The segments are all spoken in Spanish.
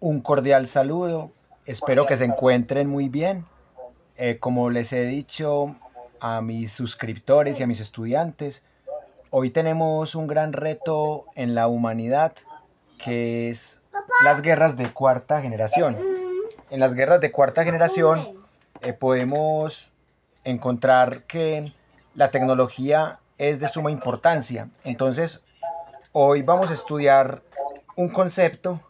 Un cordial saludo. Espero que se encuentren muy bien. Eh, como les he dicho a mis suscriptores y a mis estudiantes, hoy tenemos un gran reto en la humanidad que es las guerras de cuarta generación. En las guerras de cuarta generación eh, podemos encontrar que la tecnología es de suma importancia. Entonces, hoy vamos a estudiar un concepto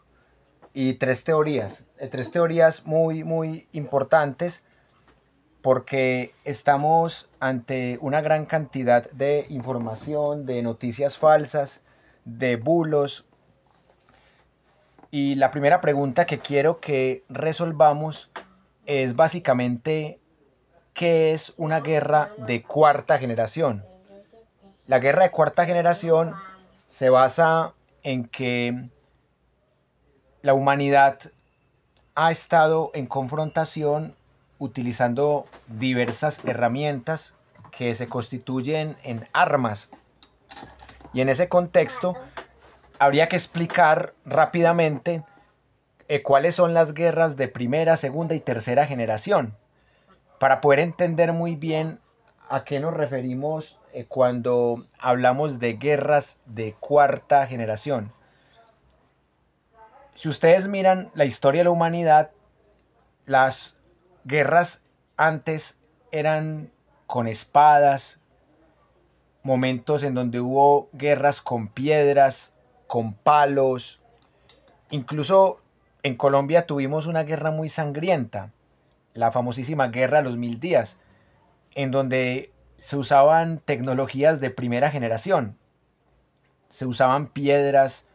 y tres teorías, eh, tres teorías muy, muy importantes porque estamos ante una gran cantidad de información, de noticias falsas, de bulos. Y la primera pregunta que quiero que resolvamos es básicamente qué es una guerra de cuarta generación. La guerra de cuarta generación se basa en que la humanidad ha estado en confrontación utilizando diversas herramientas que se constituyen en armas. Y en ese contexto habría que explicar rápidamente eh, cuáles son las guerras de primera, segunda y tercera generación para poder entender muy bien a qué nos referimos eh, cuando hablamos de guerras de cuarta generación si ustedes miran la historia de la humanidad, las guerras antes eran con espadas, momentos en donde hubo guerras con piedras, con palos. Incluso en Colombia tuvimos una guerra muy sangrienta, la famosísima Guerra de los Mil Días, en donde se usaban tecnologías de primera generación. Se usaban piedras,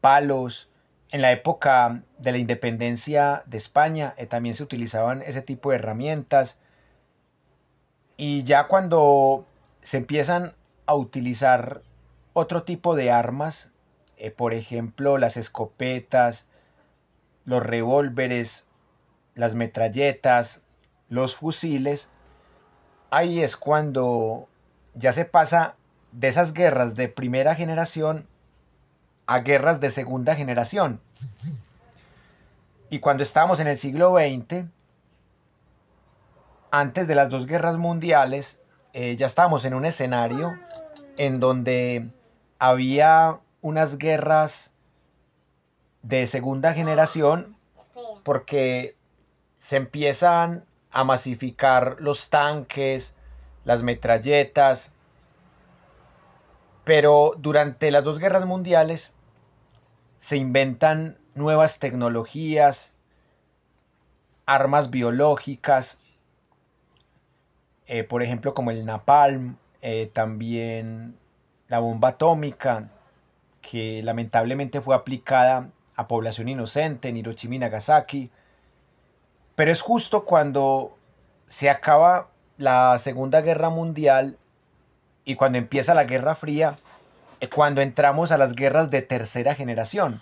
palos, en la época de la independencia de España eh, también se utilizaban ese tipo de herramientas. Y ya cuando se empiezan a utilizar otro tipo de armas, eh, por ejemplo las escopetas, los revólveres, las metralletas, los fusiles, ahí es cuando ya se pasa de esas guerras de primera generación a guerras de segunda generación. Y cuando estábamos en el siglo XX, antes de las dos guerras mundiales, eh, ya estábamos en un escenario en donde había unas guerras de segunda generación porque se empiezan a masificar los tanques, las metralletas, pero durante las dos guerras mundiales se inventan nuevas tecnologías, armas biológicas, eh, por ejemplo como el napalm, eh, también la bomba atómica, que lamentablemente fue aplicada a población inocente en Hiroshima y Nagasaki. Pero es justo cuando se acaba la Segunda Guerra Mundial y cuando empieza la Guerra Fría, eh, cuando entramos a las guerras de tercera generación.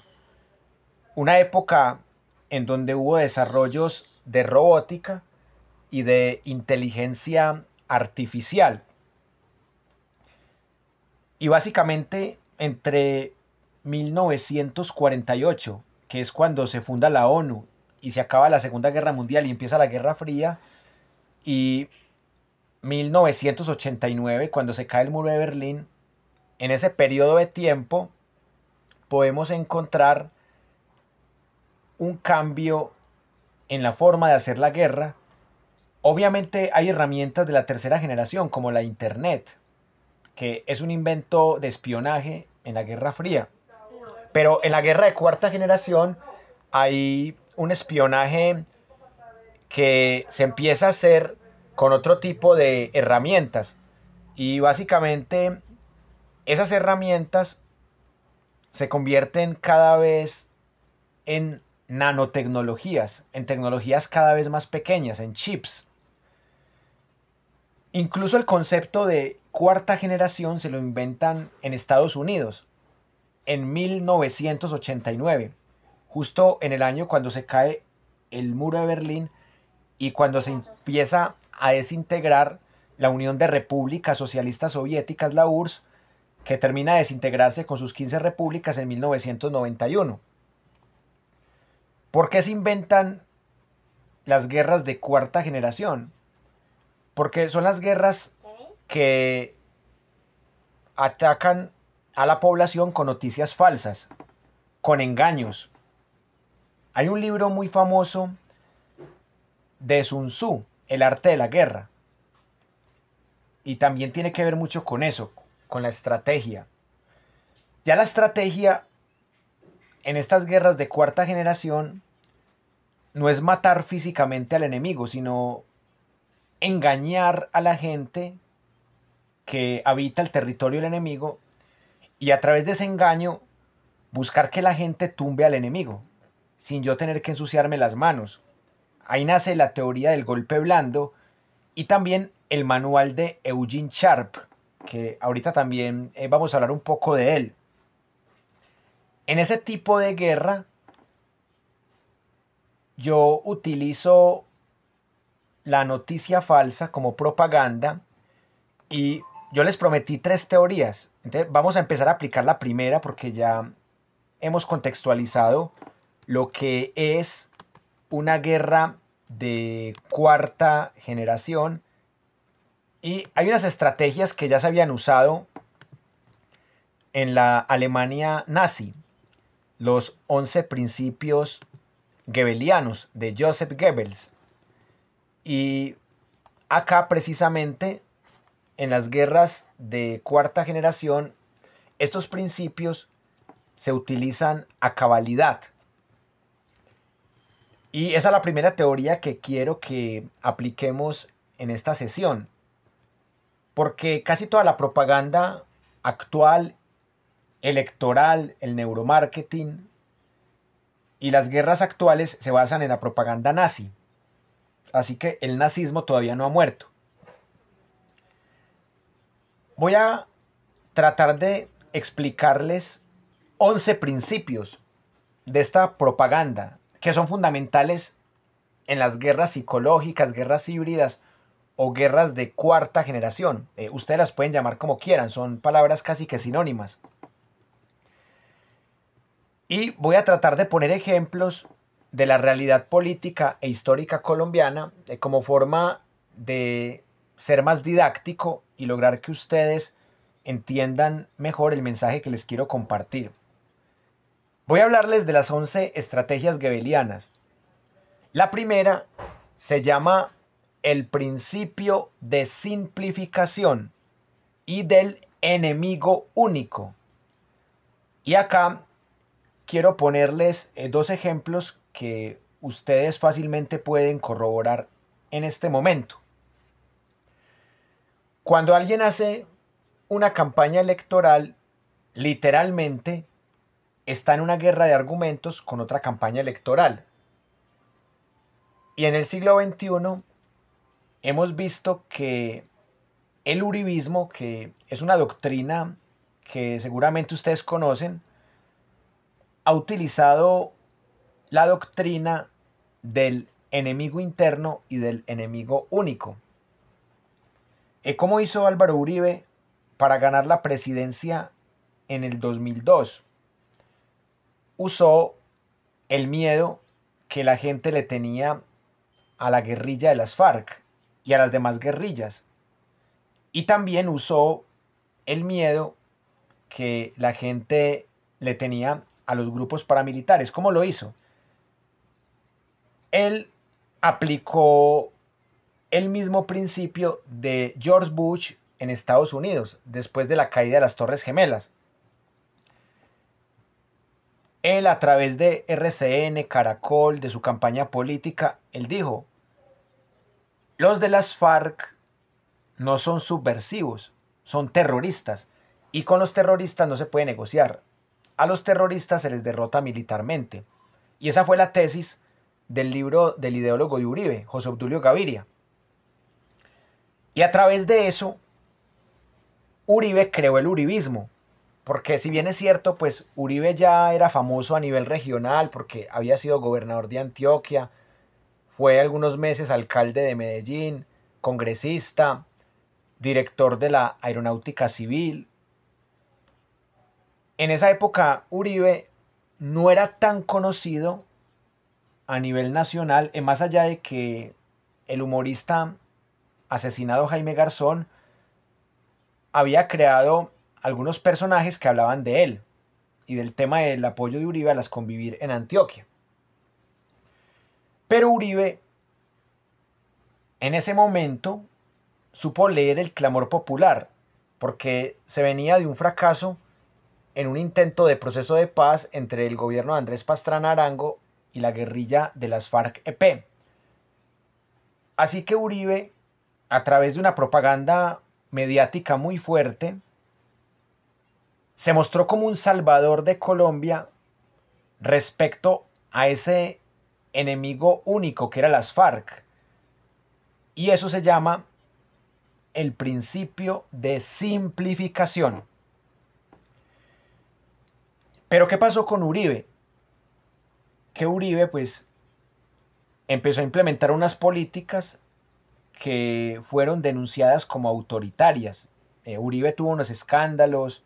Una época en donde hubo desarrollos de robótica y de inteligencia artificial. Y básicamente entre 1948, que es cuando se funda la ONU y se acaba la Segunda Guerra Mundial y empieza la Guerra Fría, y 1989, cuando se cae el muro de Berlín, en ese periodo de tiempo podemos encontrar un cambio en la forma de hacer la guerra. Obviamente hay herramientas de la tercera generación como la Internet, que es un invento de espionaje en la Guerra Fría. Pero en la guerra de cuarta generación hay un espionaje que se empieza a hacer con otro tipo de herramientas. Y básicamente esas herramientas se convierten cada vez en nanotecnologías, en tecnologías cada vez más pequeñas, en chips. Incluso el concepto de cuarta generación se lo inventan en Estados Unidos en 1989, justo en el año cuando se cae el muro de Berlín y cuando se empieza a desintegrar la Unión de Repúblicas Socialistas Soviéticas, la URSS, que termina de desintegrarse con sus 15 repúblicas en 1991. ¿Por qué se inventan las guerras de cuarta generación? Porque son las guerras que atacan a la población con noticias falsas, con engaños. Hay un libro muy famoso de Sun Tzu, El arte de la guerra. Y también tiene que ver mucho con eso, con la estrategia. Ya la estrategia en estas guerras de cuarta generación no es matar físicamente al enemigo, sino engañar a la gente que habita el territorio del enemigo y a través de ese engaño buscar que la gente tumbe al enemigo, sin yo tener que ensuciarme las manos. Ahí nace la teoría del golpe blando y también el manual de Eugene Sharp, que ahorita también eh, vamos a hablar un poco de él. En ese tipo de guerra, yo utilizo la noticia falsa como propaganda y yo les prometí tres teorías. Entonces vamos a empezar a aplicar la primera porque ya hemos contextualizado lo que es una guerra de cuarta generación y hay unas estrategias que ya se habían usado en la Alemania nazi, los 11 principios gebelianos de Joseph Goebbels. Y acá precisamente en las guerras de cuarta generación, estos principios se utilizan a cabalidad. Y esa es la primera teoría que quiero que apliquemos en esta sesión porque casi toda la propaganda actual, electoral, el neuromarketing y las guerras actuales se basan en la propaganda nazi. Así que el nazismo todavía no ha muerto. Voy a tratar de explicarles 11 principios de esta propaganda que son fundamentales en las guerras psicológicas, guerras híbridas, o guerras de cuarta generación. Eh, ustedes las pueden llamar como quieran, son palabras casi que sinónimas. Y voy a tratar de poner ejemplos de la realidad política e histórica colombiana eh, como forma de ser más didáctico y lograr que ustedes entiendan mejor el mensaje que les quiero compartir. Voy a hablarles de las 11 estrategias gebelianas. La primera se llama el principio de simplificación y del enemigo único. Y acá quiero ponerles eh, dos ejemplos que ustedes fácilmente pueden corroborar en este momento. Cuando alguien hace una campaña electoral, literalmente está en una guerra de argumentos con otra campaña electoral. Y en el siglo XXI hemos visto que el uribismo, que es una doctrina que seguramente ustedes conocen, ha utilizado la doctrina del enemigo interno y del enemigo único. Eh, ¿Cómo hizo Álvaro Uribe para ganar la presidencia en el 2002? Usó el miedo que la gente le tenía a la guerrilla de las FARC y a las demás guerrillas. Y también usó el miedo que la gente le tenía a los grupos paramilitares. ¿Cómo lo hizo? Él aplicó el mismo principio de George Bush en Estados Unidos, después de la caída de las Torres Gemelas. Él a través de RCN, Caracol, de su campaña política, él dijo, los de las FARC no son subversivos, son terroristas. Y con los terroristas no se puede negociar. A los terroristas se les derrota militarmente. Y esa fue la tesis del libro del ideólogo de Uribe, José Obdulio Gaviria. Y a través de eso, Uribe creó el uribismo. Porque si bien es cierto, pues Uribe ya era famoso a nivel regional porque había sido gobernador de Antioquia, fue algunos meses alcalde de Medellín, congresista, director de la Aeronáutica Civil. En esa época, Uribe no era tan conocido a nivel nacional, eh, más allá de que el humorista asesinado Jaime Garzón había creado algunos personajes que hablaban de él y del tema del apoyo de Uribe a las convivir en Antioquia. Pero Uribe, en ese momento, supo leer el clamor popular, porque se venía de un fracaso en un intento de proceso de paz entre el gobierno de Andrés Pastrana Arango y la guerrilla de las FARC-EP. Así que Uribe, a través de una propaganda mediática muy fuerte, se mostró como un salvador de Colombia respecto a ese enemigo único que era las FARC. Y eso se llama el principio de simplificación. Pero ¿qué pasó con Uribe? Que Uribe pues empezó a implementar unas políticas que fueron denunciadas como autoritarias. Eh, Uribe tuvo unos escándalos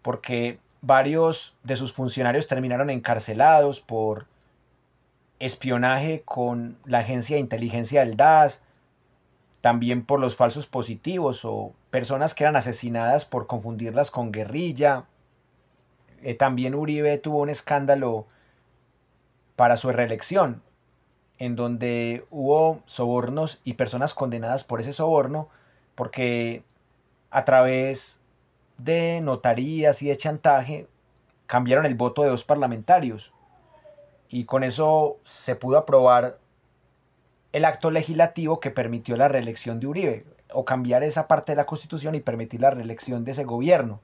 porque varios de sus funcionarios terminaron encarcelados por espionaje con la agencia de inteligencia del DAS, también por los falsos positivos o personas que eran asesinadas por confundirlas con guerrilla. Eh, también Uribe tuvo un escándalo para su reelección, en donde hubo sobornos y personas condenadas por ese soborno, porque a través de notarías y de chantaje cambiaron el voto de dos parlamentarios y con eso se pudo aprobar el acto legislativo que permitió la reelección de Uribe, o cambiar esa parte de la constitución y permitir la reelección de ese gobierno.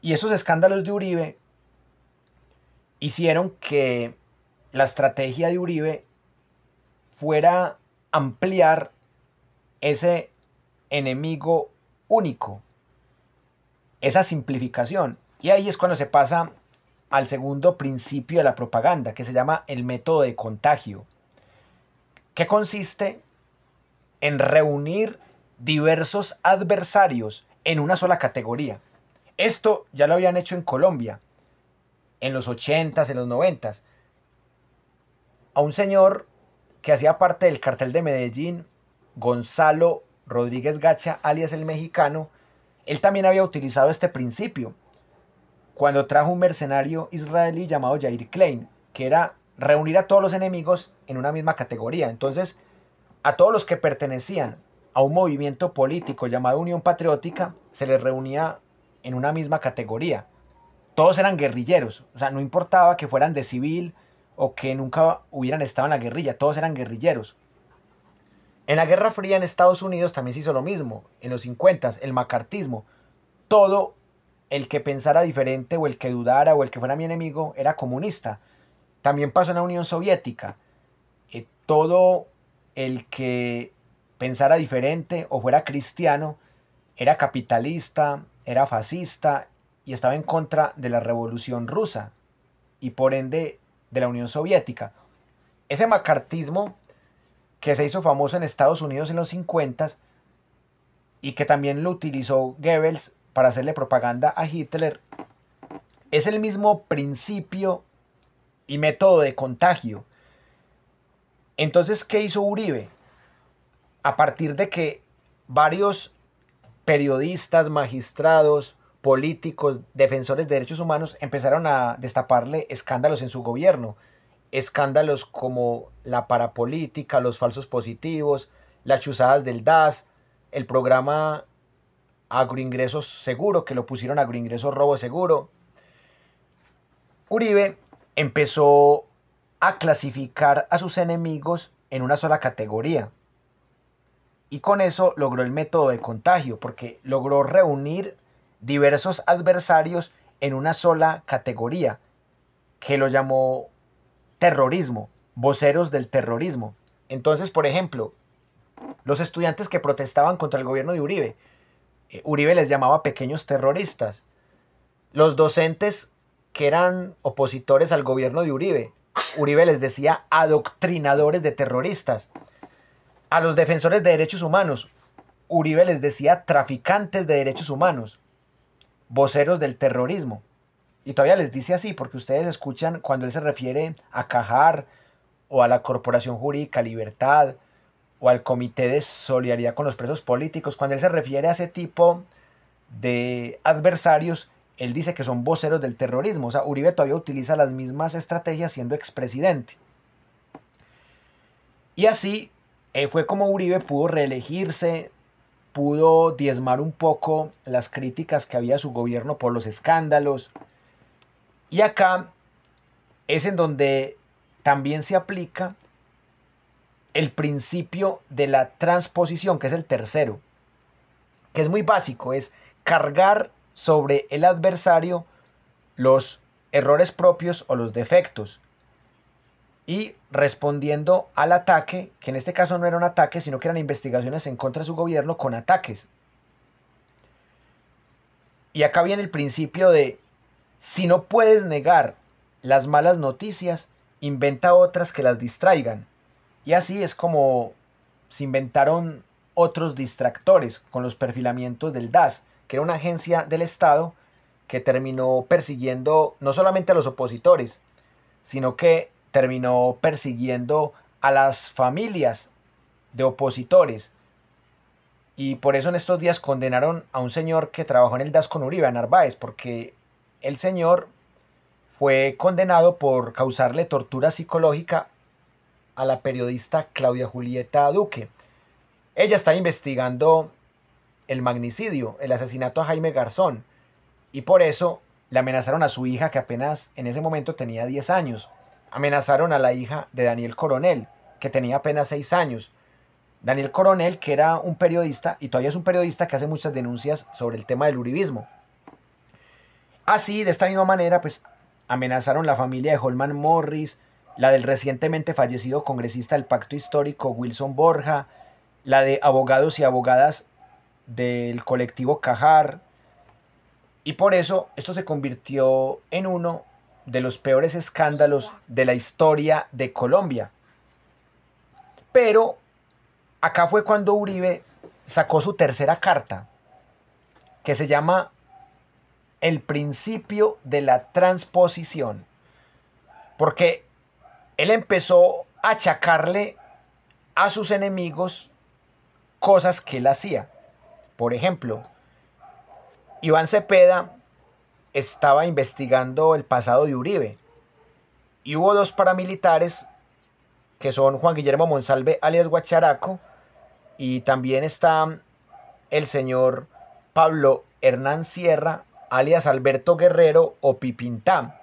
Y esos escándalos de Uribe hicieron que la estrategia de Uribe fuera ampliar ese enemigo único, esa simplificación. Y ahí es cuando se pasa al segundo principio de la propaganda, que se llama el método de contagio, que consiste en reunir diversos adversarios en una sola categoría. Esto ya lo habían hecho en Colombia, en los 80s, en los 90s. A un señor que hacía parte del cartel de Medellín, Gonzalo Rodríguez Gacha, alias el mexicano, él también había utilizado este principio cuando trajo un mercenario israelí llamado Jair Klein, que era reunir a todos los enemigos en una misma categoría. Entonces, a todos los que pertenecían a un movimiento político llamado Unión Patriótica, se les reunía en una misma categoría. Todos eran guerrilleros, o sea, no importaba que fueran de civil o que nunca hubieran estado en la guerrilla, todos eran guerrilleros. En la Guerra Fría en Estados Unidos también se hizo lo mismo, en los 50, el macartismo. Todo el que pensara diferente o el que dudara o el que fuera mi enemigo era comunista. También pasó en la Unión Soviética. todo el que pensara diferente o fuera cristiano era capitalista, era fascista y estaba en contra de la revolución rusa y por ende de la Unión Soviética. Ese macartismo que se hizo famoso en Estados Unidos en los 50 y que también lo utilizó Goebbels para hacerle propaganda a Hitler, es el mismo principio y método de contagio. Entonces, ¿qué hizo Uribe? A partir de que varios periodistas, magistrados, políticos, defensores de derechos humanos empezaron a destaparle escándalos en su gobierno. Escándalos como la parapolítica, los falsos positivos, las chuzadas del DAS, el programa agroingresos seguro, que lo pusieron agroingresos robo seguro. Uribe empezó a clasificar a sus enemigos en una sola categoría. Y con eso logró el método de contagio, porque logró reunir diversos adversarios en una sola categoría, que lo llamó terrorismo, voceros del terrorismo. Entonces, por ejemplo, los estudiantes que protestaban contra el gobierno de Uribe eh, Uribe les llamaba pequeños terroristas. Los docentes que eran opositores al gobierno de Uribe, Uribe les decía adoctrinadores de terroristas. A los defensores de derechos humanos, Uribe les decía traficantes de derechos humanos, voceros del terrorismo. Y todavía les dice así, porque ustedes escuchan cuando él se refiere a Cajar o a la Corporación Jurídica Libertad o al Comité de Solidaridad con los Presos Políticos. Cuando él se refiere a ese tipo de adversarios, él dice que son voceros del terrorismo. O sea, Uribe todavía utiliza las mismas estrategias siendo expresidente. Y así eh, fue como Uribe pudo reelegirse, pudo diezmar un poco las críticas que había a su gobierno por los escándalos. Y acá es en donde también se aplica el principio de la transposición, que es el tercero, que es muy básico, es cargar sobre el adversario los errores propios o los defectos y respondiendo al ataque, que en este caso no era un ataque, sino que eran investigaciones en contra de su gobierno con ataques. Y acá viene el principio de, si no puedes negar las malas noticias, inventa otras que las distraigan. Y así es como se inventaron otros distractores con los perfilamientos del DAS, que era una agencia del Estado que terminó persiguiendo no solamente a los opositores, sino que terminó persiguiendo a las familias de opositores. Y por eso en estos días condenaron a un señor que trabajó en el DAS con Uribe, Narváez, porque el señor fue condenado por causarle tortura psicológica a la periodista Claudia Julieta Duque. Ella está investigando el magnicidio, el asesinato a Jaime Garzón, y por eso le amenazaron a su hija que apenas en ese momento tenía 10 años. Amenazaron a la hija de Daniel Coronel, que tenía apenas 6 años. Daniel Coronel, que era un periodista, y todavía es un periodista que hace muchas denuncias sobre el tema del uribismo. Así, de esta misma manera, pues amenazaron la familia de Holman Morris, la del recientemente fallecido congresista del Pacto Histórico Wilson Borja, la de abogados y abogadas del colectivo Cajar. Y por eso esto se convirtió en uno de los peores escándalos de la historia de Colombia. Pero acá fue cuando Uribe sacó su tercera carta, que se llama El principio de la transposición. Porque él empezó a achacarle a sus enemigos cosas que él hacía. Por ejemplo, Iván Cepeda estaba investigando el pasado de Uribe y hubo dos paramilitares que son Juan Guillermo Monsalve alias Guacharaco y también está el señor Pablo Hernán Sierra alias Alberto Guerrero o Pipintá.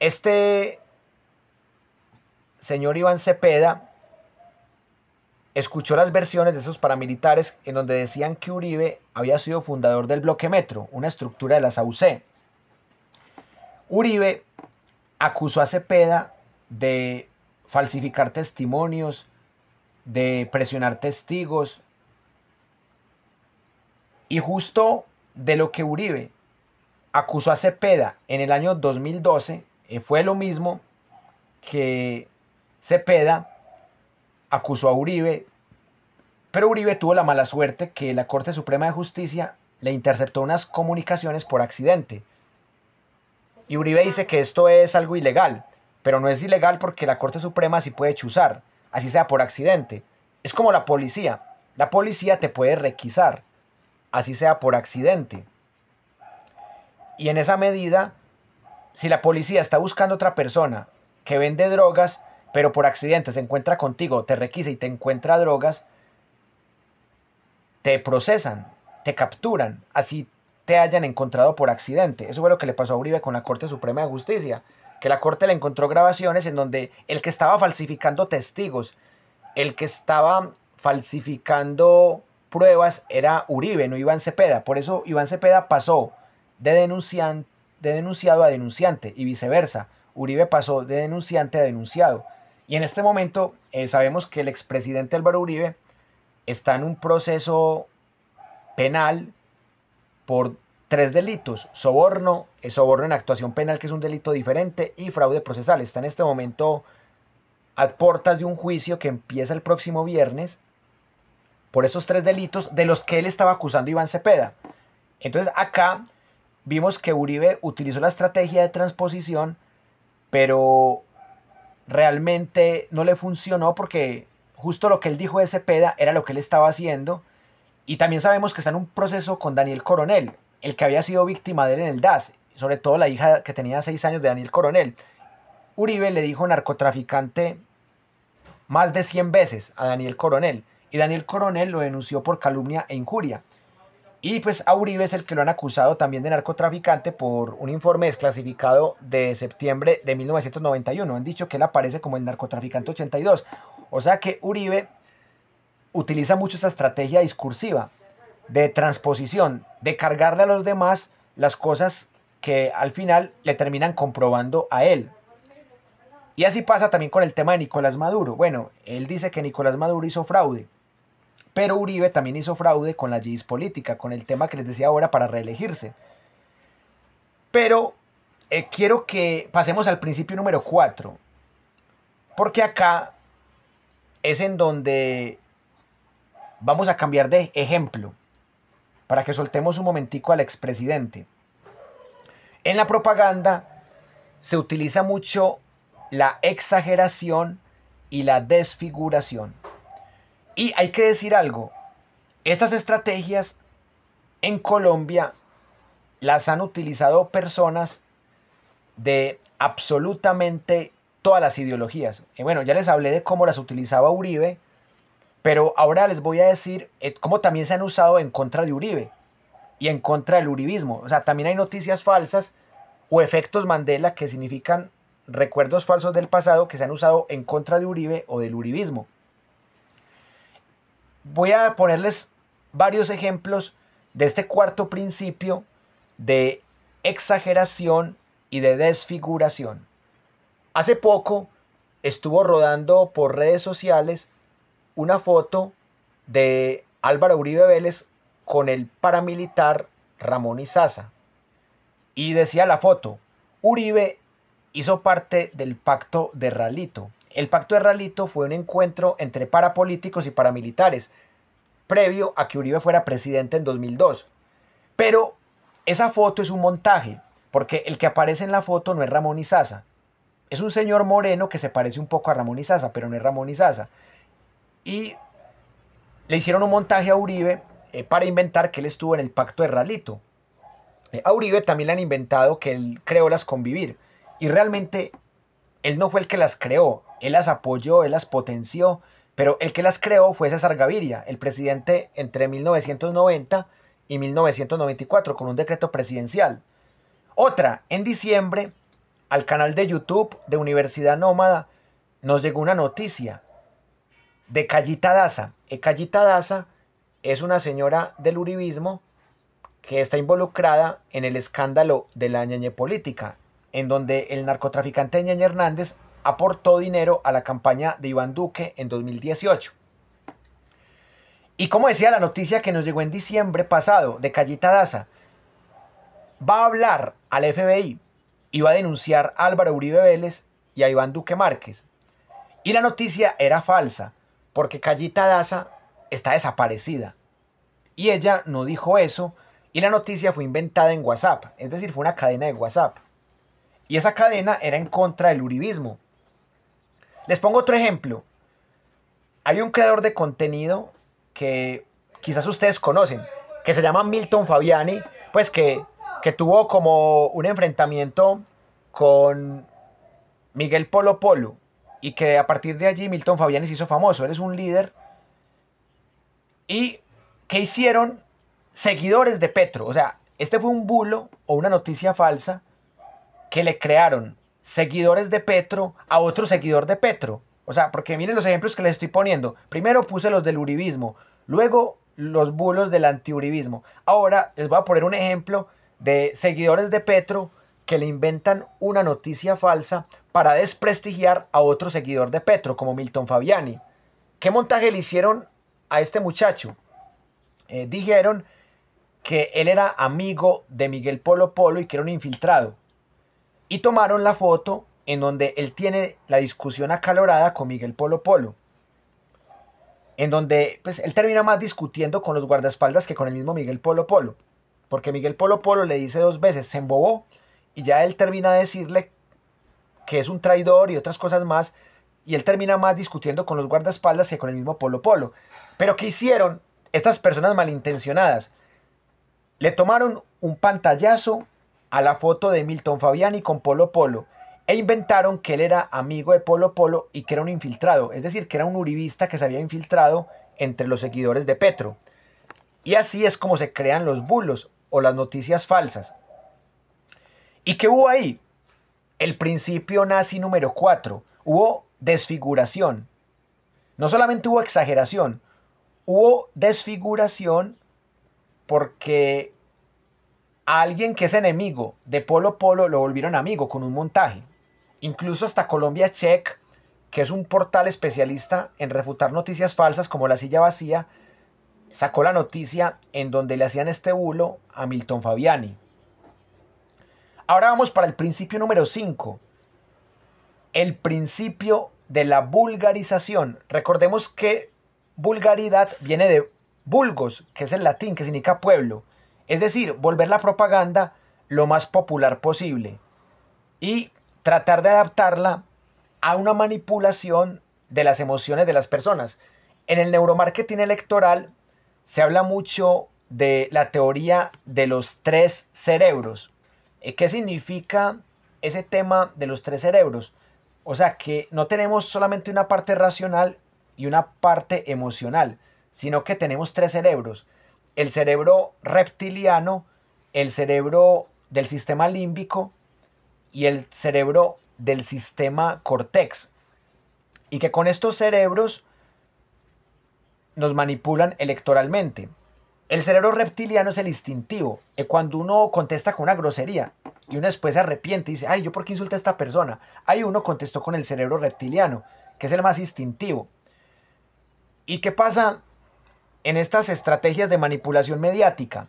Este señor Iván Cepeda escuchó las versiones de esos paramilitares en donde decían que Uribe había sido fundador del bloque Metro, una estructura de la SAUCE. Uribe acusó a Cepeda de falsificar testimonios, de presionar testigos. Y justo de lo que Uribe acusó a Cepeda en el año 2012, eh, fue lo mismo que Cepeda acusó a Uribe, pero Uribe tuvo la mala suerte que la Corte Suprema de Justicia le interceptó unas comunicaciones por accidente. Y Uribe dice que esto es algo ilegal, pero no es ilegal porque la Corte Suprema sí puede chuzar, así sea por accidente. Es como la policía. La policía te puede requisar, así sea por accidente. Y en esa medida, si la policía está buscando a otra persona que vende drogas, pero por accidente se encuentra contigo, te requisa y te encuentra drogas, te procesan, te capturan, así te hayan encontrado por accidente. Eso fue lo que le pasó a Uribe con la Corte Suprema de Justicia, que la Corte le encontró grabaciones en donde el que estaba falsificando testigos, el que estaba falsificando pruebas era Uribe, no Iván Cepeda. Por eso Iván Cepeda pasó de, de denunciado a denunciante y viceversa. Uribe pasó de denunciante a denunciado. Y en este momento eh, sabemos que el expresidente Álvaro Uribe está en un proceso penal por tres delitos, soborno, eh, soborno en actuación penal, que es un delito diferente, y fraude procesal. Está en este momento a puertas de un juicio que empieza el próximo viernes por esos tres delitos de los que él estaba acusando a Iván Cepeda. Entonces acá vimos que Uribe utilizó la estrategia de transposición, pero realmente no le funcionó porque justo lo que él dijo de Cepeda era lo que él estaba haciendo. Y también sabemos que está en un proceso con Daniel Coronel, el que había sido víctima de él en el DAS, sobre todo la hija que tenía seis años de Daniel Coronel. Uribe le dijo narcotraficante más de 100 veces a Daniel Coronel y Daniel Coronel lo denunció por calumnia e injuria. Y pues a Uribe es el que lo han acusado también de narcotraficante por un informe desclasificado de septiembre de 1991. Han dicho que él aparece como el narcotraficante 82. O sea que Uribe utiliza mucho esa estrategia discursiva de transposición, de cargarle a los demás las cosas que al final le terminan comprobando a él. Y así pasa también con el tema de Nicolás Maduro. Bueno, él dice que Nicolás Maduro hizo fraude pero Uribe también hizo fraude con la GIS política, con el tema que les decía ahora para reelegirse. Pero eh, quiero que pasemos al principio número 4, porque acá es en donde vamos a cambiar de ejemplo, para que soltemos un momentico al expresidente. En la propaganda se utiliza mucho la exageración y la desfiguración. Y hay que decir algo, estas estrategias en Colombia las han utilizado personas de absolutamente todas las ideologías. Y bueno, ya les hablé de cómo las utilizaba Uribe, pero ahora les voy a decir eh, cómo también se han usado en contra de Uribe y en contra del uribismo. O sea, también hay noticias falsas o efectos Mandela que significan recuerdos falsos del pasado que se han usado en contra de Uribe o del uribismo voy a ponerles varios ejemplos de este cuarto principio de exageración y de desfiguración. Hace poco estuvo rodando por redes sociales una foto de Álvaro Uribe Vélez con el paramilitar Ramón Izaza. Y decía la foto, Uribe hizo parte del pacto de Ralito. El pacto de Ralito fue un encuentro entre parapolíticos y paramilitares, previo a que Uribe fuera presidente en 2002. Pero esa foto es un montaje, porque el que aparece en la foto no es Ramón Izaza. Es un señor moreno que se parece un poco a Ramón Izaza, pero no es Ramón Izaza. Y le hicieron un montaje a Uribe eh, para inventar que él estuvo en el pacto de Ralito. Eh, a Uribe también le han inventado que él creó las convivir. Y realmente él no fue el que las creó, él las apoyó, él las potenció, pero el que las creó fue César Gaviria, el presidente entre 1990 y 1994 con un decreto presidencial. Otra, en diciembre, al canal de YouTube de Universidad Nómada nos llegó una noticia de Callita Daza. Eh, Callita Daza es una señora del uribismo que está involucrada en el escándalo de la ñañe política en donde el narcotraficante Ñaña Hernández aportó dinero a la campaña de Iván Duque en 2018. Y como decía la noticia que nos llegó en diciembre pasado de Callita Daza, va a hablar al FBI y va a denunciar a Álvaro Uribe Vélez y a Iván Duque Márquez. Y la noticia era falsa, porque Callita Daza está desaparecida. Y ella no dijo eso, y la noticia fue inventada en WhatsApp, es decir, fue una cadena de WhatsApp. Y esa cadena era en contra del uribismo. Les pongo otro ejemplo. Hay un creador de contenido que quizás ustedes conocen, que se llama Milton Fabiani, pues que, tuvo como un enfrentamiento con Miguel Polo Polo y que a partir de allí Milton Fabiani se hizo famoso, eres un líder. ¿Y que hicieron? Seguidores de Petro, o sea, este fue un bulo o una noticia falsa que le crearon seguidores de Petro a otro seguidor de Petro. O sea, porque miren los ejemplos que les estoy poniendo. Primero puse los del uribismo, luego los bulos del antiuribismo. Ahora les voy a poner un ejemplo de seguidores de Petro que le inventan una noticia falsa para desprestigiar a otro seguidor de Petro, como Milton Fabiani. ¿Qué montaje le hicieron a este muchacho? Eh, dijeron que él era amigo de Miguel Polo Polo y que era un infiltrado y tomaron la foto en donde él tiene la discusión acalorada con Miguel Polo Polo. En donde pues, él termina más discutiendo con los guardaespaldas que con el mismo Miguel Polo Polo. Porque Miguel Polo Polo le dice dos veces, se embobó. Y ya él termina de decirle que es un traidor y otras cosas más. Y él termina más discutiendo con los guardaespaldas que con el mismo Polo Polo. Pero ¿qué hicieron estas personas malintencionadas? Le tomaron un pantallazo a la foto de Milton Fabiani con Polo Polo e inventaron que él era amigo de Polo Polo y que era un infiltrado, es decir, que era un uribista que se había infiltrado entre los seguidores de Petro. Y así es como se crean los bulos o las noticias falsas. ¿Y qué hubo ahí? El principio nazi número 4. Hubo desfiguración. No solamente hubo exageración, hubo desfiguración porque a alguien que es enemigo de Polo Polo lo volvieron amigo con un montaje. Incluso hasta Colombia Check, que es un portal especialista en refutar noticias falsas como la silla vacía, sacó la noticia en donde le hacían este bulo a Milton Fabiani. Ahora vamos para el principio número 5. El principio de la vulgarización. Recordemos que vulgaridad viene de vulgos, que es el latín, que significa pueblo. Es decir, volver la propaganda lo más popular posible y tratar de adaptarla a una manipulación de las emociones de las personas. En el neuromarketing electoral se habla mucho de la teoría de los tres cerebros. Eh, ¿Qué significa ese tema de los tres cerebros? O sea, que no tenemos solamente una parte racional y una parte emocional, sino que tenemos tres cerebros el cerebro reptiliano, el cerebro del sistema límbico y el cerebro del sistema cortex. Y que con estos cerebros nos manipulan electoralmente. El cerebro reptiliano es el instintivo. cuando uno contesta con una grosería y uno después se arrepiente y dice, ay, ¿yo por qué insulté a esta persona? Ahí uno contestó con el cerebro reptiliano, que es el más instintivo. ¿Y qué pasa en estas estrategias de manipulación mediática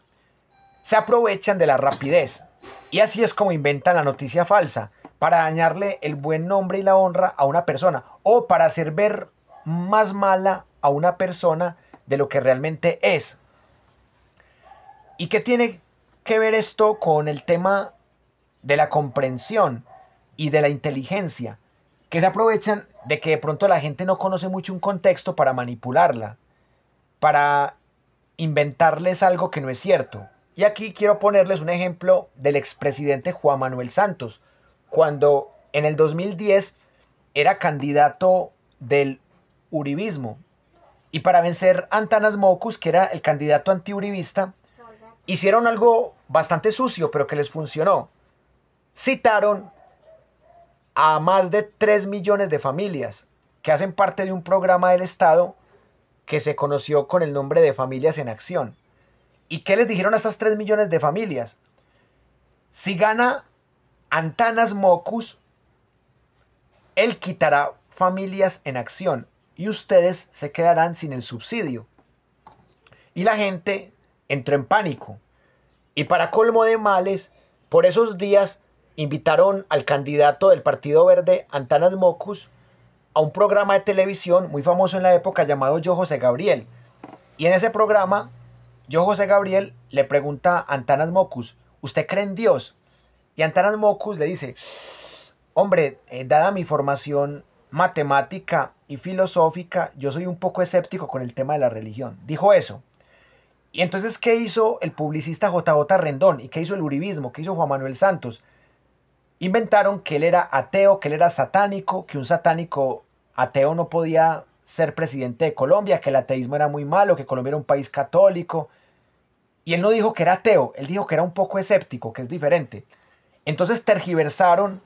se aprovechan de la rapidez y así es como inventan la noticia falsa para dañarle el buen nombre y la honra a una persona o para hacer ver más mala a una persona de lo que realmente es. ¿Y qué tiene que ver esto con el tema de la comprensión y de la inteligencia? Que se aprovechan de que de pronto la gente no conoce mucho un contexto para manipularla para inventarles algo que no es cierto. Y aquí quiero ponerles un ejemplo del expresidente Juan Manuel Santos, cuando en el 2010 era candidato del Uribismo. Y para vencer a Antanas Mocus, que era el candidato antiuribista, hicieron algo bastante sucio, pero que les funcionó. Citaron a más de 3 millones de familias que hacen parte de un programa del Estado que se conoció con el nombre de Familias en Acción. ¿Y qué les dijeron a estas 3 millones de familias? Si gana Antanas Mocus, él quitará familias en acción y ustedes se quedarán sin el subsidio. Y la gente entró en pánico. Y para colmo de males, por esos días invitaron al candidato del Partido Verde, Antanas Mocus, a un programa de televisión muy famoso en la época llamado Yo José Gabriel. Y en ese programa, Yo José Gabriel le pregunta a Antanas Mocus, ¿usted cree en Dios? Y Antanas Mocus le dice, hombre, eh, dada mi formación matemática y filosófica, yo soy un poco escéptico con el tema de la religión. Dijo eso. Y entonces, ¿qué hizo el publicista JJ Rendón? ¿Y qué hizo el Uribismo? ¿Qué hizo Juan Manuel Santos? inventaron que él era ateo, que él era satánico, que un satánico ateo no podía ser presidente de Colombia, que el ateísmo era muy malo, que Colombia era un país católico. Y él no dijo que era ateo, él dijo que era un poco escéptico, que es diferente. Entonces tergiversaron,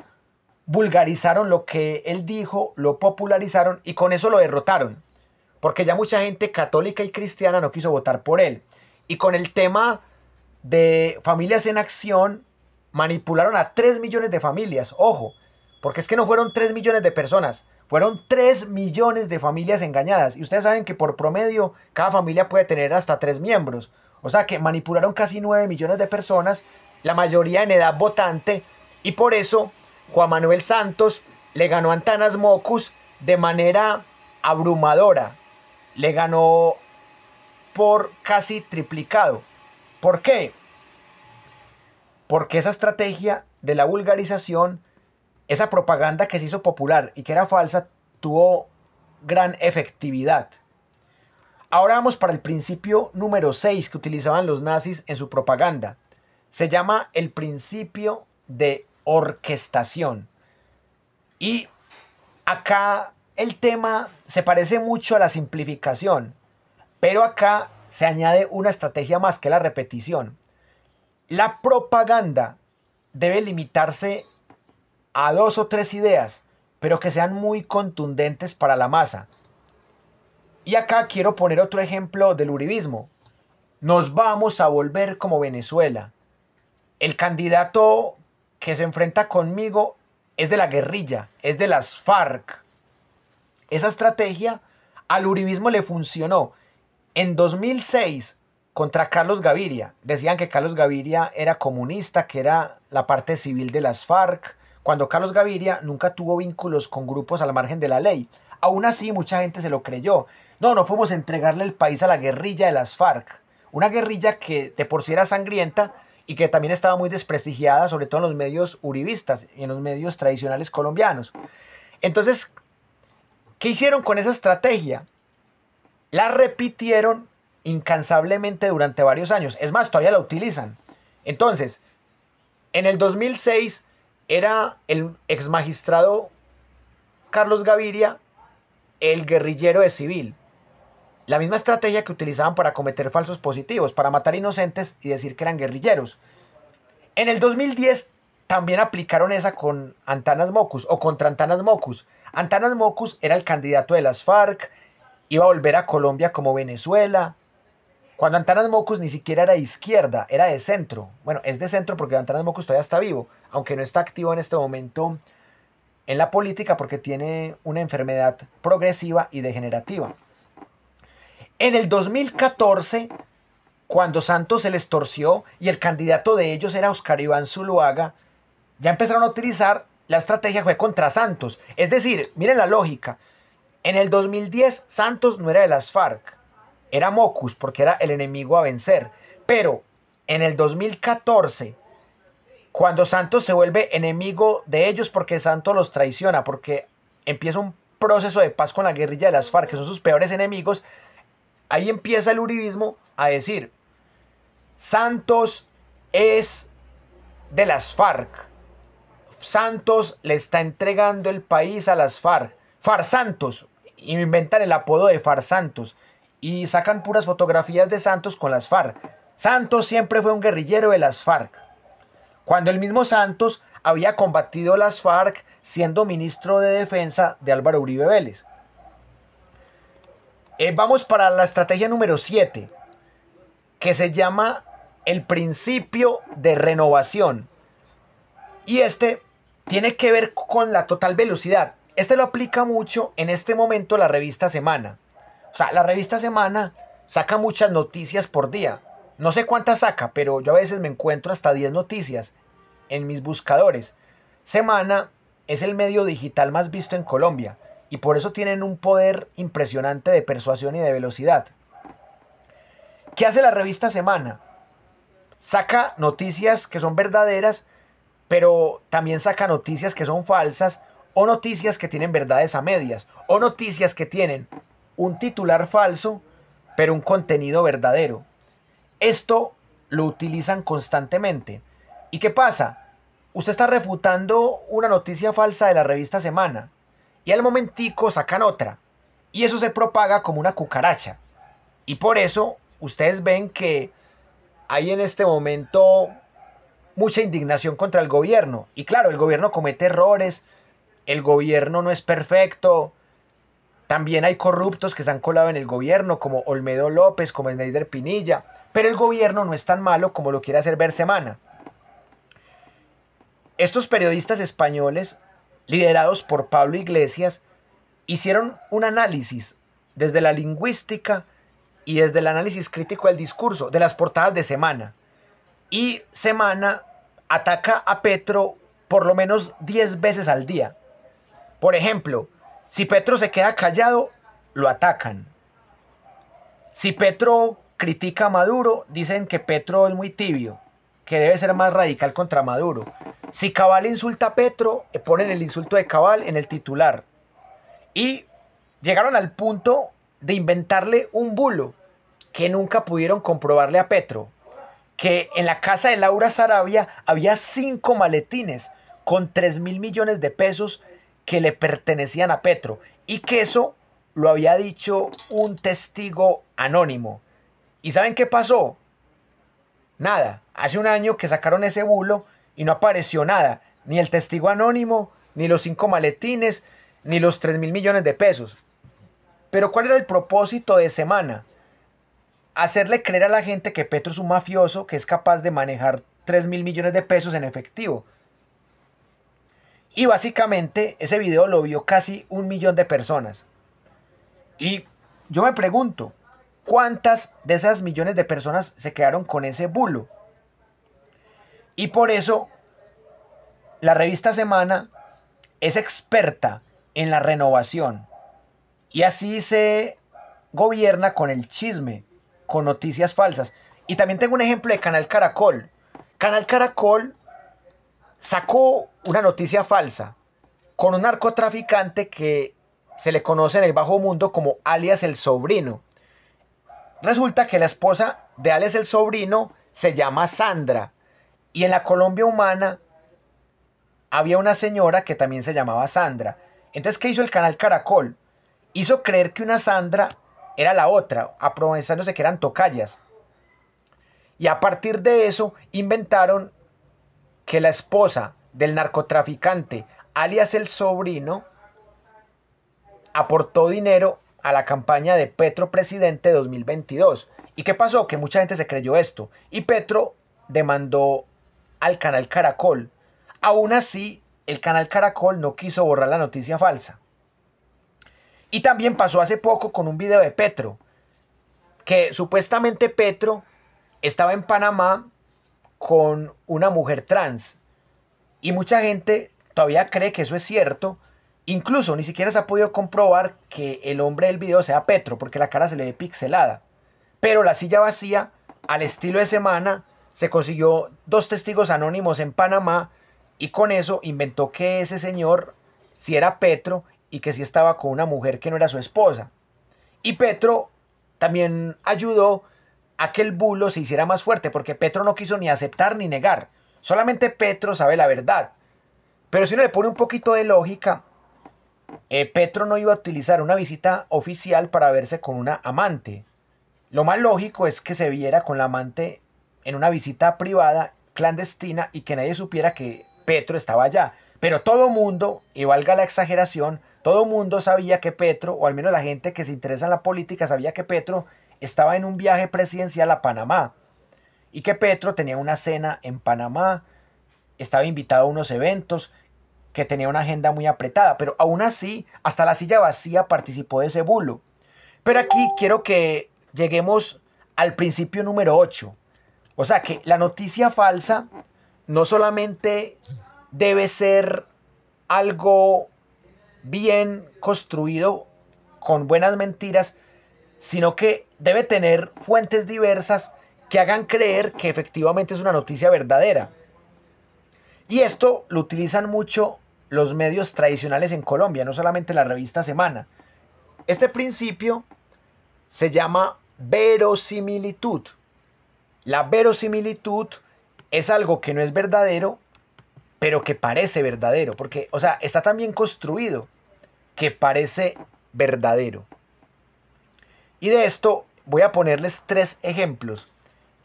vulgarizaron lo que él dijo, lo popularizaron y con eso lo derrotaron. Porque ya mucha gente católica y cristiana no quiso votar por él. Y con el tema de Familias en Acción, manipularon a 3 millones de familias, ojo, porque es que no fueron 3 millones de personas, fueron 3 millones de familias engañadas. Y ustedes saben que por promedio cada familia puede tener hasta 3 miembros. O sea que manipularon casi 9 millones de personas, la mayoría en edad votante. Y por eso Juan Manuel Santos le ganó a Antanas Mocus de manera abrumadora. Le ganó por casi triplicado. ¿Por qué? porque esa estrategia de la vulgarización, esa propaganda que se hizo popular y que era falsa, tuvo gran efectividad. Ahora vamos para el principio número 6 que utilizaban los nazis en su propaganda. Se llama el principio de orquestación. Y acá el tema se parece mucho a la simplificación, pero acá se añade una estrategia más que la repetición. La propaganda debe limitarse a dos o tres ideas, pero que sean muy contundentes para la masa. Y acá quiero poner otro ejemplo del uribismo. Nos vamos a volver como Venezuela. El candidato que se enfrenta conmigo es de la guerrilla, es de las FARC. Esa estrategia al uribismo le funcionó. En 2006 contra Carlos Gaviria. Decían que Carlos Gaviria era comunista, que era la parte civil de las FARC, cuando Carlos Gaviria nunca tuvo vínculos con grupos al margen de la ley. Aún así, mucha gente se lo creyó. No, no podemos entregarle el país a la guerrilla de las FARC. Una guerrilla que de por sí era sangrienta y que también estaba muy desprestigiada, sobre todo en los medios uribistas y en los medios tradicionales colombianos. Entonces, ¿qué hicieron con esa estrategia? La repitieron incansablemente durante varios años. Es más, todavía la utilizan. Entonces, en el 2006 era el ex magistrado Carlos Gaviria el guerrillero de civil. La misma estrategia que utilizaban para cometer falsos positivos, para matar inocentes y decir que eran guerrilleros. En el 2010 también aplicaron esa con Antanas Mocus o contra Antanas Mocus. Antanas Mocus era el candidato de las FARC, iba a volver a Colombia como Venezuela, cuando Antanas Mocus ni siquiera era de izquierda, era de centro. Bueno, es de centro porque Antanas Mocus todavía está vivo, aunque no está activo en este momento en la política porque tiene una enfermedad progresiva y degenerativa. En el 2014, cuando Santos se les torció y el candidato de ellos era Oscar Iván Zuluaga, ya empezaron a utilizar la estrategia fue contra Santos. Es decir, miren la lógica. En el 2010 Santos no era de las FARC era Mocus porque era el enemigo a vencer. Pero en el 2014, cuando Santos se vuelve enemigo de ellos porque Santos los traiciona, porque empieza un proceso de paz con la guerrilla de las FARC, que son sus peores enemigos, ahí empieza el Uribismo a decir, Santos es de las FARC. Santos le está entregando el país a las FARC. FARC Santos, inventan el apodo de FARC Santos y sacan puras fotografías de Santos con las FARC. Santos siempre fue un guerrillero de las FARC. Cuando el mismo Santos había combatido las FARC siendo ministro de Defensa de Álvaro Uribe Vélez. Eh, vamos para la estrategia número 7, que se llama el principio de renovación. Y este tiene que ver con la total velocidad. Este lo aplica mucho en este momento la revista Semana. O sea, la revista Semana saca muchas noticias por día. No sé cuántas saca, pero yo a veces me encuentro hasta 10 noticias en mis buscadores. Semana es el medio digital más visto en Colombia y por eso tienen un poder impresionante de persuasión y de velocidad. ¿Qué hace la revista Semana? Saca noticias que son verdaderas, pero también saca noticias que son falsas o noticias que tienen verdades a medias o noticias que tienen un titular falso, pero un contenido verdadero. Esto lo utilizan constantemente. ¿Y qué pasa? Usted está refutando una noticia falsa de la revista Semana y al momentico sacan otra. Y eso se propaga como una cucaracha. Y por eso ustedes ven que hay en este momento mucha indignación contra el gobierno. Y claro, el gobierno comete errores, el gobierno no es perfecto, también hay corruptos que se han colado en el gobierno, como Olmedo López, como Snyder Pinilla. Pero el gobierno no es tan malo como lo quiere hacer ver semana. Estos periodistas españoles, liderados por Pablo Iglesias, hicieron un análisis desde la lingüística y desde el análisis crítico del discurso de las portadas de Semana. Y Semana ataca a Petro por lo menos 10 veces al día. Por ejemplo, si Petro se queda callado, lo atacan. Si Petro critica a Maduro, dicen que Petro es muy tibio, que debe ser más radical contra Maduro. Si Cabal insulta a Petro, ponen el insulto de Cabal en el titular. Y llegaron al punto de inventarle un bulo que nunca pudieron comprobarle a Petro, que en la casa de Laura Sarabia había cinco maletines con 3 mil millones de pesos que le pertenecían a Petro y que eso lo había dicho un testigo anónimo. ¿Y saben qué pasó? Nada. Hace un año que sacaron ese bulo y no apareció nada. Ni el testigo anónimo, ni los cinco maletines, ni los 3 mil millones de pesos. Pero ¿cuál era el propósito de semana? Hacerle creer a la gente que Petro es un mafioso que es capaz de manejar 3 mil millones de pesos en efectivo. Y básicamente ese video lo vio casi un millón de personas. Y yo me pregunto, ¿cuántas de esas millones de personas se quedaron con ese bulo? Y por eso la revista Semana es experta en la renovación. Y así se gobierna con el chisme, con noticias falsas. Y también tengo un ejemplo de Canal Caracol. Canal Caracol sacó una noticia falsa con un narcotraficante que se le conoce en el bajo mundo como alias el sobrino. Resulta que la esposa de alias el sobrino se llama Sandra y en la Colombia humana había una señora que también se llamaba Sandra. Entonces, ¿qué hizo el canal Caracol? Hizo creer que una Sandra era la otra, aprovechándose que eran tocallas. Y a partir de eso inventaron que la esposa del narcotraficante, alias el sobrino, aportó dinero a la campaña de Petro Presidente 2022. ¿Y qué pasó? Que mucha gente se creyó esto. Y Petro demandó al canal Caracol. Aún así, el canal Caracol no quiso borrar la noticia falsa. Y también pasó hace poco con un video de Petro, que supuestamente Petro estaba en Panamá con una mujer trans. Y mucha gente todavía cree que eso es cierto. Incluso ni siquiera se ha podido comprobar que el hombre del video sea Petro, porque la cara se le ve pixelada. Pero la silla vacía, al estilo de semana, se consiguió dos testigos anónimos en Panamá y con eso inventó que ese señor si era Petro y que si estaba con una mujer que no era su esposa. Y Petro también ayudó aquel bulo se hiciera más fuerte, porque Petro no quiso ni aceptar ni negar. Solamente Petro sabe la verdad. Pero si uno le pone un poquito de lógica, eh, Petro no iba a utilizar una visita oficial para verse con una amante. Lo más lógico es que se viera con la amante en una visita privada, clandestina, y que nadie supiera que Petro estaba allá. Pero todo mundo, y valga la exageración, todo mundo sabía que Petro, o al menos la gente que se interesa en la política, sabía que Petro estaba en un viaje presidencial a Panamá y que Petro tenía una cena en Panamá, estaba invitado a unos eventos, que tenía una agenda muy apretada, pero aún así, hasta la silla vacía participó de ese bulo. Pero aquí quiero que lleguemos al principio número 8. O sea que la noticia falsa no solamente debe ser algo bien construido con buenas mentiras, sino que debe tener fuentes diversas que hagan creer que efectivamente es una noticia verdadera. Y esto lo utilizan mucho los medios tradicionales en Colombia, no solamente la revista Semana. Este principio se llama verosimilitud. La verosimilitud es algo que no es verdadero, pero que parece verdadero, porque, o sea, está tan bien construido que parece verdadero. Y de esto voy a ponerles tres ejemplos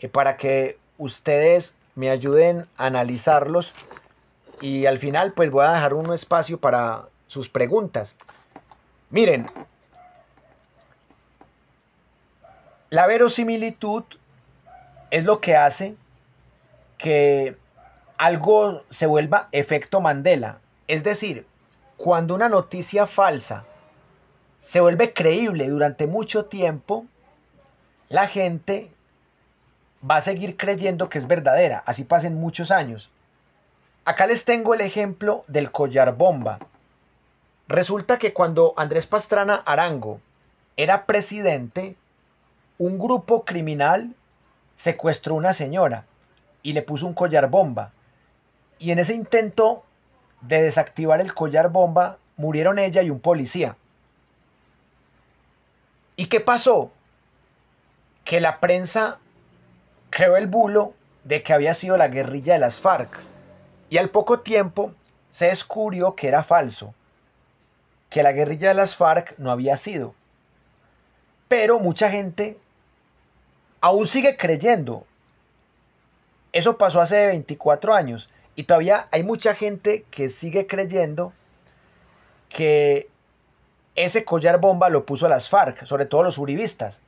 eh, para que ustedes me ayuden a analizarlos y al final pues voy a dejar un espacio para sus preguntas. Miren, la verosimilitud es lo que hace que algo se vuelva efecto Mandela. Es decir, cuando una noticia falsa se vuelve creíble durante mucho tiempo, la gente va a seguir creyendo que es verdadera. Así pasen muchos años. Acá les tengo el ejemplo del collar bomba. Resulta que cuando Andrés Pastrana Arango era presidente, un grupo criminal secuestró a una señora y le puso un collar bomba. Y en ese intento de desactivar el collar bomba, murieron ella y un policía. ¿Y qué pasó? que la prensa creó el bulo de que había sido la guerrilla de las FARC. Y al poco tiempo se descubrió que era falso, que la guerrilla de las FARC no había sido. Pero mucha gente aún sigue creyendo. Eso pasó hace 24 años y todavía hay mucha gente que sigue creyendo que ese collar bomba lo puso las FARC, sobre todo los uribistas.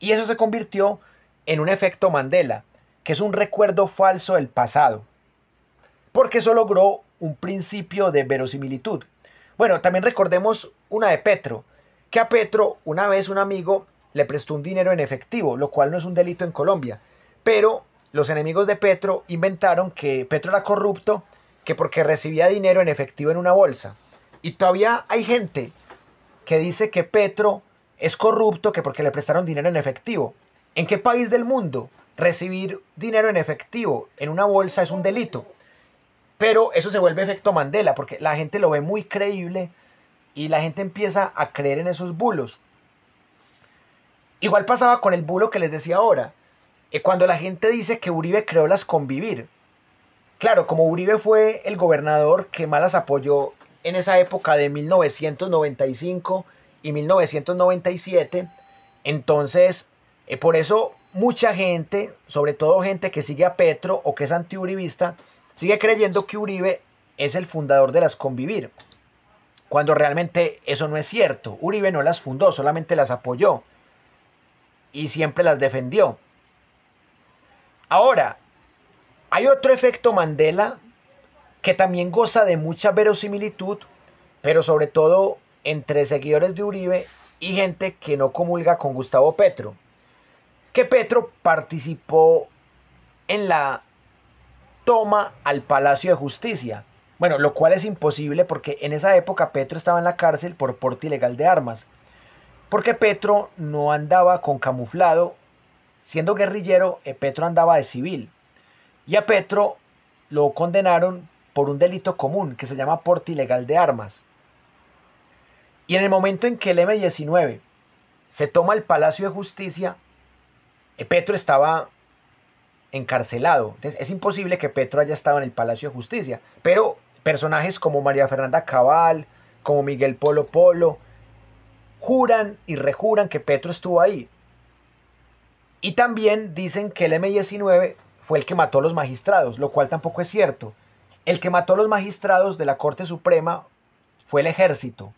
Y eso se convirtió en un efecto Mandela, que es un recuerdo falso del pasado, porque eso logró un principio de verosimilitud. Bueno, también recordemos una de Petro, que a Petro una vez un amigo le prestó un dinero en efectivo, lo cual no es un delito en Colombia, pero los enemigos de Petro inventaron que Petro era corrupto, que porque recibía dinero en efectivo en una bolsa. Y todavía hay gente que dice que Petro es corrupto que porque le prestaron dinero en efectivo. ¿En qué país del mundo recibir dinero en efectivo en una bolsa es un delito? Pero eso se vuelve efecto Mandela porque la gente lo ve muy creíble y la gente empieza a creer en esos bulos. Igual pasaba con el bulo que les decía ahora. Eh, cuando la gente dice que Uribe creó las convivir. Claro, como Uribe fue el gobernador que más las apoyó en esa época de 1995 y 1997. Entonces, eh, por eso mucha gente, sobre todo gente que sigue a Petro o que es antiuribista, sigue creyendo que Uribe es el fundador de las Convivir, cuando realmente eso no es cierto. Uribe no las fundó, solamente las apoyó y siempre las defendió. Ahora, hay otro efecto Mandela que también goza de mucha verosimilitud, pero sobre todo entre seguidores de Uribe y gente que no comulga con Gustavo Petro. Que Petro participó en la toma al Palacio de Justicia. Bueno, lo cual es imposible porque en esa época Petro estaba en la cárcel por porte ilegal de armas. Porque Petro no andaba con camuflado. Siendo guerrillero, eh, Petro andaba de civil. Y a Petro lo condenaron por un delito común que se llama porte ilegal de armas. Y en el momento en que el M-19 se toma el Palacio de Justicia, eh, Petro estaba encarcelado. Entonces es imposible que Petro haya estado en el Palacio de Justicia. Pero personajes como María Fernanda Cabal, como Miguel Polo Polo, juran y rejuran que Petro estuvo ahí. Y también dicen que el M-19 fue el que mató a los magistrados, lo cual tampoco es cierto. El que mató a los magistrados de la Corte Suprema fue el ejército,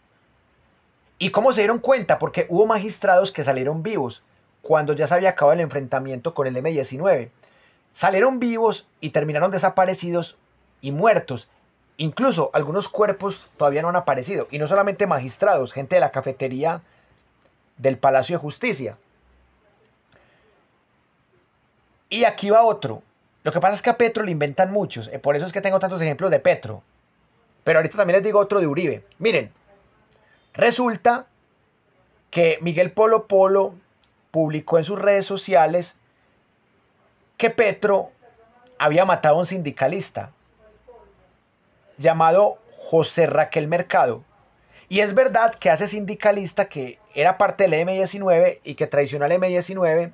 ¿Y cómo se dieron cuenta? Porque hubo magistrados que salieron vivos cuando ya se había acabado el enfrentamiento con el M19. Salieron vivos y terminaron desaparecidos y muertos. Incluso algunos cuerpos todavía no han aparecido. Y no solamente magistrados, gente de la cafetería del Palacio de Justicia. Y aquí va otro. Lo que pasa es que a Petro le inventan muchos. Eh, por eso es que tengo tantos ejemplos de Petro. Pero ahorita también les digo otro de Uribe. Miren, Resulta que Miguel Polo Polo publicó en sus redes sociales que Petro había matado a un sindicalista llamado José Raquel Mercado. Y es verdad que hace ese sindicalista que era parte del M19 y que traicionó al M19,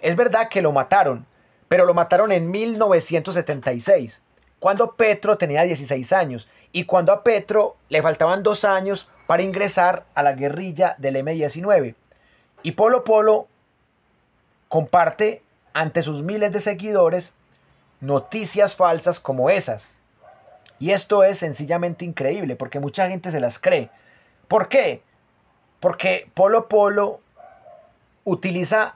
es verdad que lo mataron, pero lo mataron en 1976, cuando Petro tenía 16 años y cuando a Petro le faltaban dos años para ingresar a la guerrilla del M-19. Y Polo Polo comparte ante sus miles de seguidores noticias falsas como esas. Y esto es sencillamente increíble porque mucha gente se las cree. ¿Por qué? Porque Polo Polo utiliza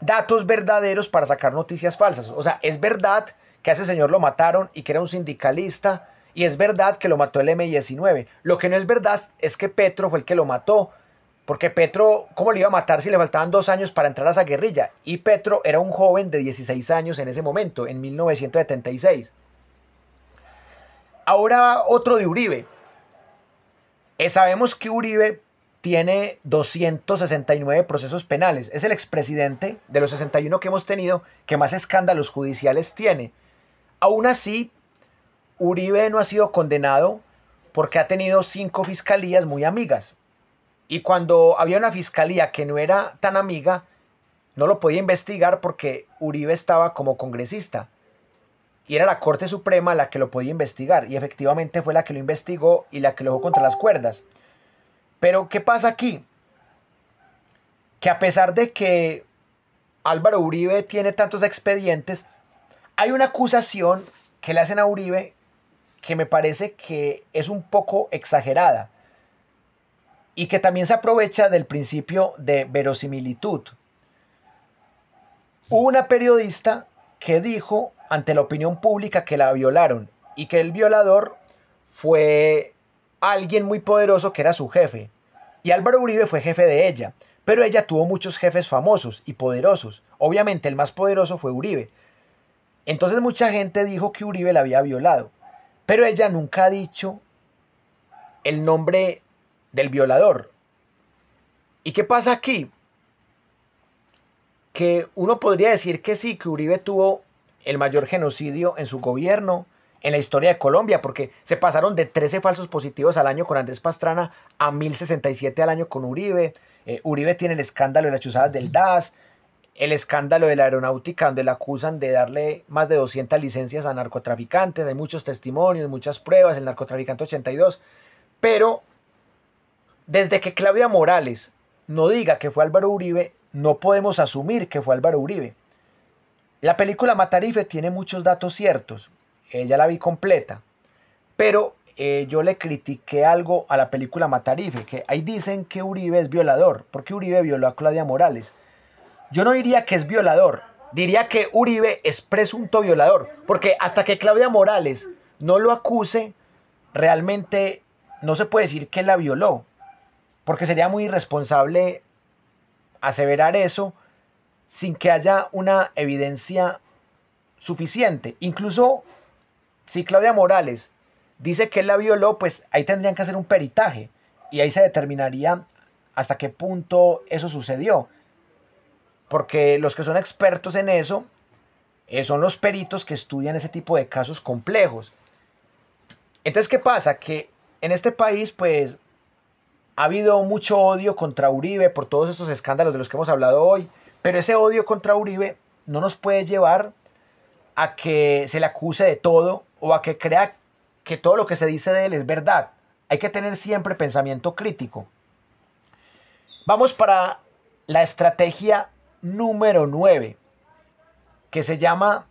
datos verdaderos para sacar noticias falsas. O sea, es verdad que a ese señor lo mataron y que era un sindicalista y es verdad que lo mató el M19. Lo que no es verdad es que Petro fue el que lo mató. Porque Petro, ¿cómo le iba a matar si le faltaban dos años para entrar a esa guerrilla? Y Petro era un joven de 16 años en ese momento, en 1976. Ahora otro de Uribe. Eh, sabemos que Uribe tiene 269 procesos penales. Es el expresidente de los 61 que hemos tenido que más escándalos judiciales tiene. Aún así, Uribe no ha sido condenado porque ha tenido cinco fiscalías muy amigas. Y cuando había una fiscalía que no era tan amiga, no lo podía investigar porque Uribe estaba como congresista. Y era la Corte Suprema la que lo podía investigar. Y efectivamente fue la que lo investigó y la que lo dejó contra las cuerdas. Pero ¿qué pasa aquí? Que a pesar de que Álvaro Uribe tiene tantos expedientes, hay una acusación que le hacen a Uribe que me parece que es un poco exagerada y que también se aprovecha del principio de verosimilitud. Hubo una periodista que dijo ante la opinión pública que la violaron y que el violador fue alguien muy poderoso que era su jefe. Y Álvaro Uribe fue jefe de ella, pero ella tuvo muchos jefes famosos y poderosos. Obviamente el más poderoso fue Uribe. Entonces mucha gente dijo que Uribe la había violado. Pero ella nunca ha dicho el nombre del violador. ¿Y qué pasa aquí? Que uno podría decir que sí, que Uribe tuvo el mayor genocidio en su gobierno, en la historia de Colombia, porque se pasaron de 13 falsos positivos al año con Andrés Pastrana a 1067 al año con Uribe. Eh, Uribe tiene el escándalo de las chuzadas del DAS, el escándalo de la aeronáutica donde la acusan de darle más de 200 licencias a narcotraficantes, hay muchos testimonios, muchas pruebas, el narcotraficante 82, pero desde que Claudia Morales no diga que fue Álvaro Uribe, no podemos asumir que fue Álvaro Uribe. La película Matarife tiene muchos datos ciertos, ella eh, la vi completa, pero eh, yo le critiqué algo a la película Matarife, que ahí dicen que Uribe es violador, porque Uribe violó a Claudia Morales. Yo no diría que es violador, diría que Uribe es presunto violador, porque hasta que Claudia Morales no lo acuse, realmente no se puede decir que la violó, porque sería muy irresponsable aseverar eso sin que haya una evidencia suficiente. Incluso si Claudia Morales dice que la violó, pues ahí tendrían que hacer un peritaje y ahí se determinaría hasta qué punto eso sucedió. Porque los que son expertos en eso eh, son los peritos que estudian ese tipo de casos complejos. Entonces, ¿qué pasa? Que en este país, pues, ha habido mucho odio contra Uribe por todos estos escándalos de los que hemos hablado hoy. Pero ese odio contra Uribe no nos puede llevar a que se le acuse de todo o a que crea que todo lo que se dice de él es verdad. Hay que tener siempre pensamiento crítico. Vamos para la estrategia número 9, que se llama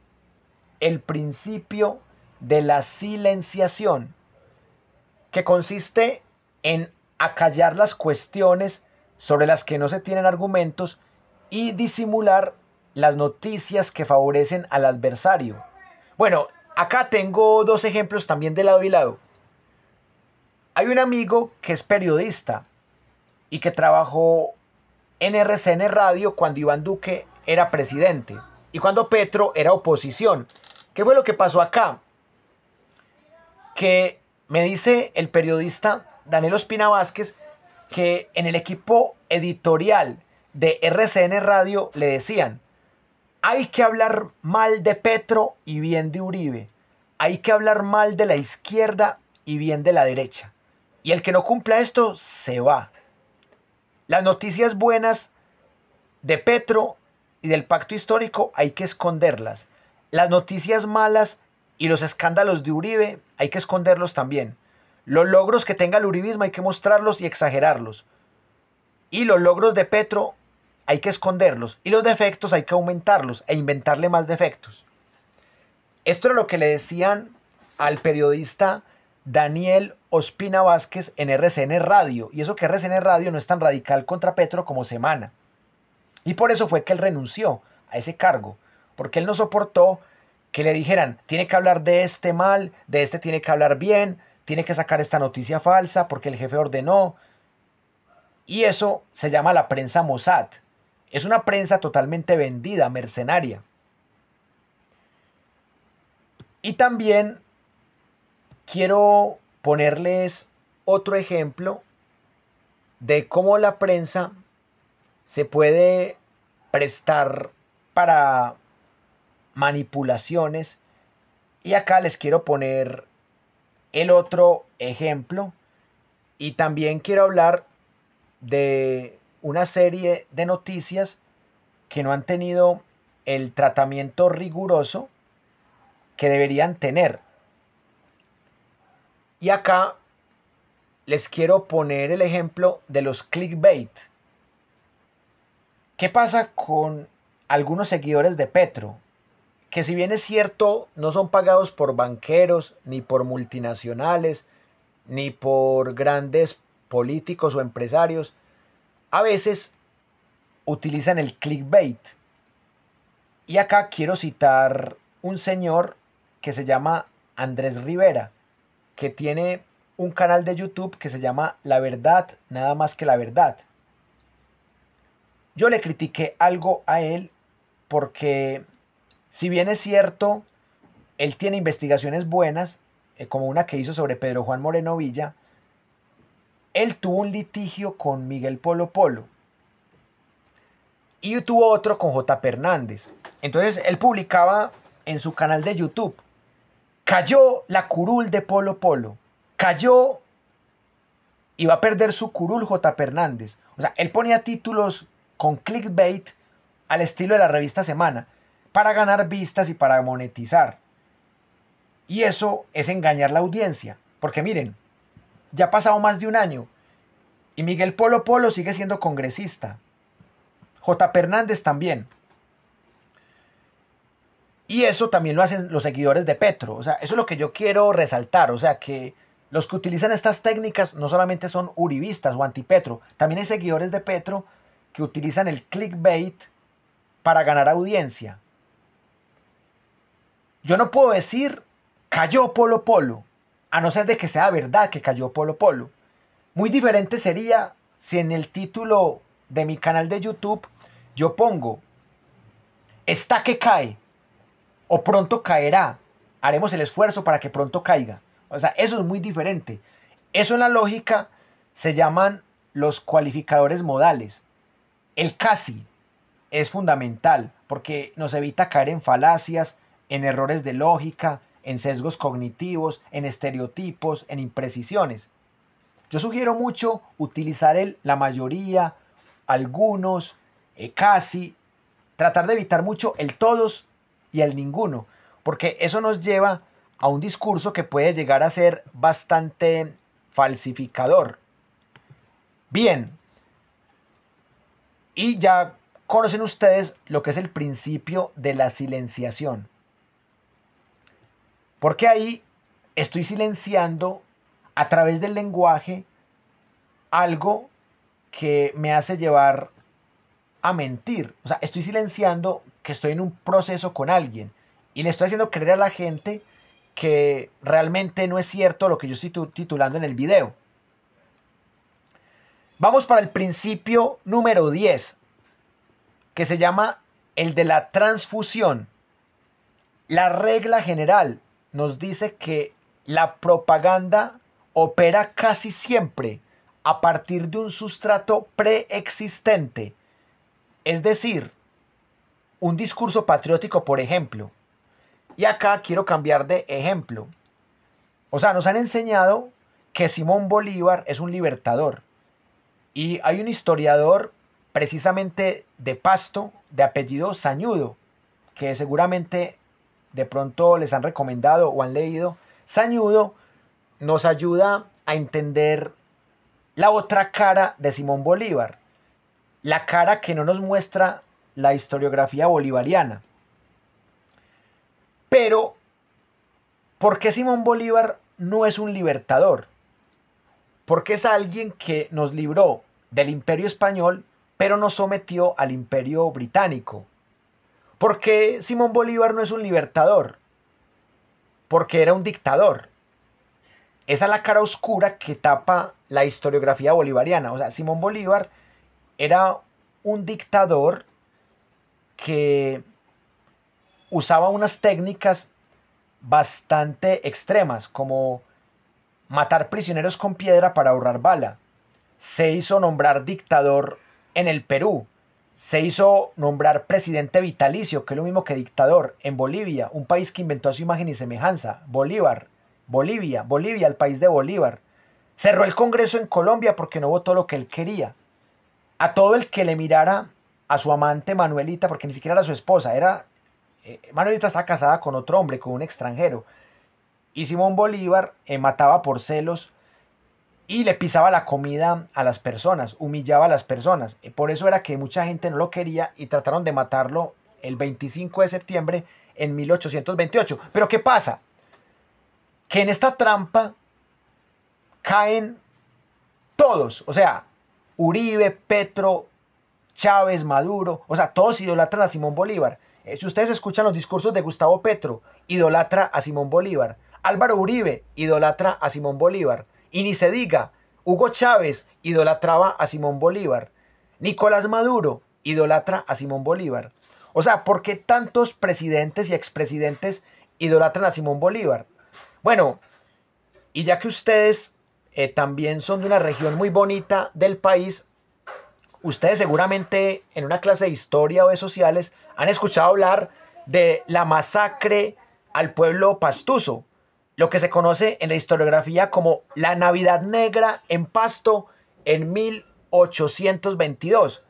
el principio de la silenciación, que consiste en acallar las cuestiones sobre las que no se tienen argumentos y disimular las noticias que favorecen al adversario. Bueno, acá tengo dos ejemplos también de lado y lado. Hay un amigo que es periodista y que trabajó en RCN Radio cuando Iván Duque era presidente y cuando Petro era oposición. ¿Qué fue lo que pasó acá? Que me dice el periodista Daniel Ospina Vázquez que en el equipo editorial de RCN Radio le decían, hay que hablar mal de Petro y bien de Uribe, hay que hablar mal de la izquierda y bien de la derecha. Y el que no cumpla esto se va. Las noticias buenas de Petro y del pacto histórico hay que esconderlas. Las noticias malas y los escándalos de Uribe hay que esconderlos también. Los logros que tenga el uribismo hay que mostrarlos y exagerarlos. Y los logros de Petro hay que esconderlos. Y los defectos hay que aumentarlos e inventarle más defectos. Esto es lo que le decían al periodista Daniel Ospina Vázquez en RCN Radio. Y eso que RCN Radio no es tan radical contra Petro como Semana. Y por eso fue que él renunció a ese cargo, porque él no soportó que le dijeran, tiene que hablar de este mal, de este tiene que hablar bien, tiene que sacar esta noticia falsa porque el jefe ordenó. Y eso se llama la prensa Mossad. Es una prensa totalmente vendida, mercenaria. Y también Quiero ponerles otro ejemplo de cómo la prensa se puede prestar para manipulaciones. Y acá les quiero poner el otro ejemplo. Y también quiero hablar de una serie de noticias que no han tenido el tratamiento riguroso que deberían tener. Y acá les quiero poner el ejemplo de los clickbait. ¿Qué pasa con algunos seguidores de Petro? Que si bien es cierto, no son pagados por banqueros, ni por multinacionales, ni por grandes políticos o empresarios. A veces utilizan el clickbait. Y acá quiero citar un señor que se llama Andrés Rivera que tiene un canal de YouTube que se llama La Verdad, nada más que la verdad. Yo le critiqué algo a él porque, si bien es cierto, él tiene investigaciones buenas, eh, como una que hizo sobre Pedro Juan Moreno Villa, él tuvo un litigio con Miguel Polo Polo y tuvo otro con J. Fernández. Entonces él publicaba en su canal de YouTube Cayó la curul de Polo Polo. Cayó y va a perder su curul J. Fernández. O sea, él ponía títulos con clickbait al estilo de la revista Semana para ganar vistas y para monetizar. Y eso es engañar la audiencia. Porque miren, ya ha pasado más de un año y Miguel Polo Polo sigue siendo congresista. J. Fernández también. Y eso también lo hacen los seguidores de Petro. O sea, eso es lo que yo quiero resaltar. O sea, que los que utilizan estas técnicas no solamente son uribistas o antipetro, también hay seguidores de Petro que utilizan el clickbait para ganar audiencia. Yo no puedo decir cayó Polo Polo, a no ser de que sea verdad que cayó Polo Polo. Muy diferente sería si en el título de mi canal de YouTube yo pongo está que cae o pronto caerá. Haremos el esfuerzo para que pronto caiga. O sea, eso es muy diferente. Eso en la lógica se llaman los cualificadores modales. El casi es fundamental porque nos evita caer en falacias, en errores de lógica, en sesgos cognitivos, en estereotipos, en imprecisiones. Yo sugiero mucho utilizar el la mayoría, algunos, eh, casi, tratar de evitar mucho el todos y al ninguno, porque eso nos lleva a un discurso que puede llegar a ser bastante falsificador. Bien, y ya conocen ustedes lo que es el principio de la silenciación. Porque ahí estoy silenciando a través del lenguaje algo que me hace llevar a mentir. O sea, estoy silenciando que estoy en un proceso con alguien y le estoy haciendo creer a la gente que realmente no es cierto lo que yo estoy titulando en el video. Vamos para el principio número 10, que se llama el de la transfusión. La regla general nos dice que la propaganda opera casi siempre a partir de un sustrato preexistente, es decir, un discurso patriótico, por ejemplo. Y acá quiero cambiar de ejemplo. O sea, nos han enseñado que Simón Bolívar es un libertador. Y hay un historiador precisamente de Pasto, de apellido Sañudo, que seguramente de pronto les han recomendado o han leído. Sañudo nos ayuda a entender la otra cara de Simón Bolívar, la cara que no nos muestra la historiografía bolivariana. Pero, ¿por qué Simón Bolívar no es un libertador? Porque es alguien que nos libró del imperio español, pero nos sometió al imperio británico. ¿Por qué Simón Bolívar no es un libertador? Porque era un dictador. Esa es la cara oscura que tapa la historiografía bolivariana. O sea, Simón Bolívar era un dictador que usaba unas técnicas bastante extremas, como matar prisioneros con piedra para ahorrar bala. Se hizo nombrar dictador en el Perú. Se hizo nombrar presidente vitalicio, que es lo mismo que dictador, en Bolivia, un país que inventó su imagen y semejanza, Bolívar, Bolivia, Bolivia, el país de Bolívar. Cerró el Congreso en Colombia porque no votó lo que él quería. A todo el que le mirara a su amante Manuelita, porque ni siquiera era su esposa, era... Eh, Manuelita está casada con otro hombre, con un extranjero. Y Simón Bolívar eh, mataba por celos y le pisaba la comida a las personas, humillaba a las personas. Eh, por eso era que mucha gente no lo quería y trataron de matarlo el 25 de septiembre en 1828. Pero ¿qué pasa? Que en esta trampa caen todos, o sea, Uribe, Petro, Chávez, Maduro, o sea, todos idolatran a Simón Bolívar. Eh, si ustedes escuchan los discursos de Gustavo Petro, idolatra a Simón Bolívar. Álvaro Uribe idolatra a Simón Bolívar. Y ni se diga, Hugo Chávez idolatraba a Simón Bolívar. Nicolás Maduro idolatra a Simón Bolívar. O sea, ¿por qué tantos presidentes y expresidentes idolatran a Simón Bolívar? Bueno, y ya que ustedes eh, también son de una región muy bonita del país, Ustedes seguramente en una clase de historia o de sociales han escuchado hablar de la masacre al pueblo pastuso, lo que se conoce en la historiografía como la Navidad Negra en Pasto en 1822.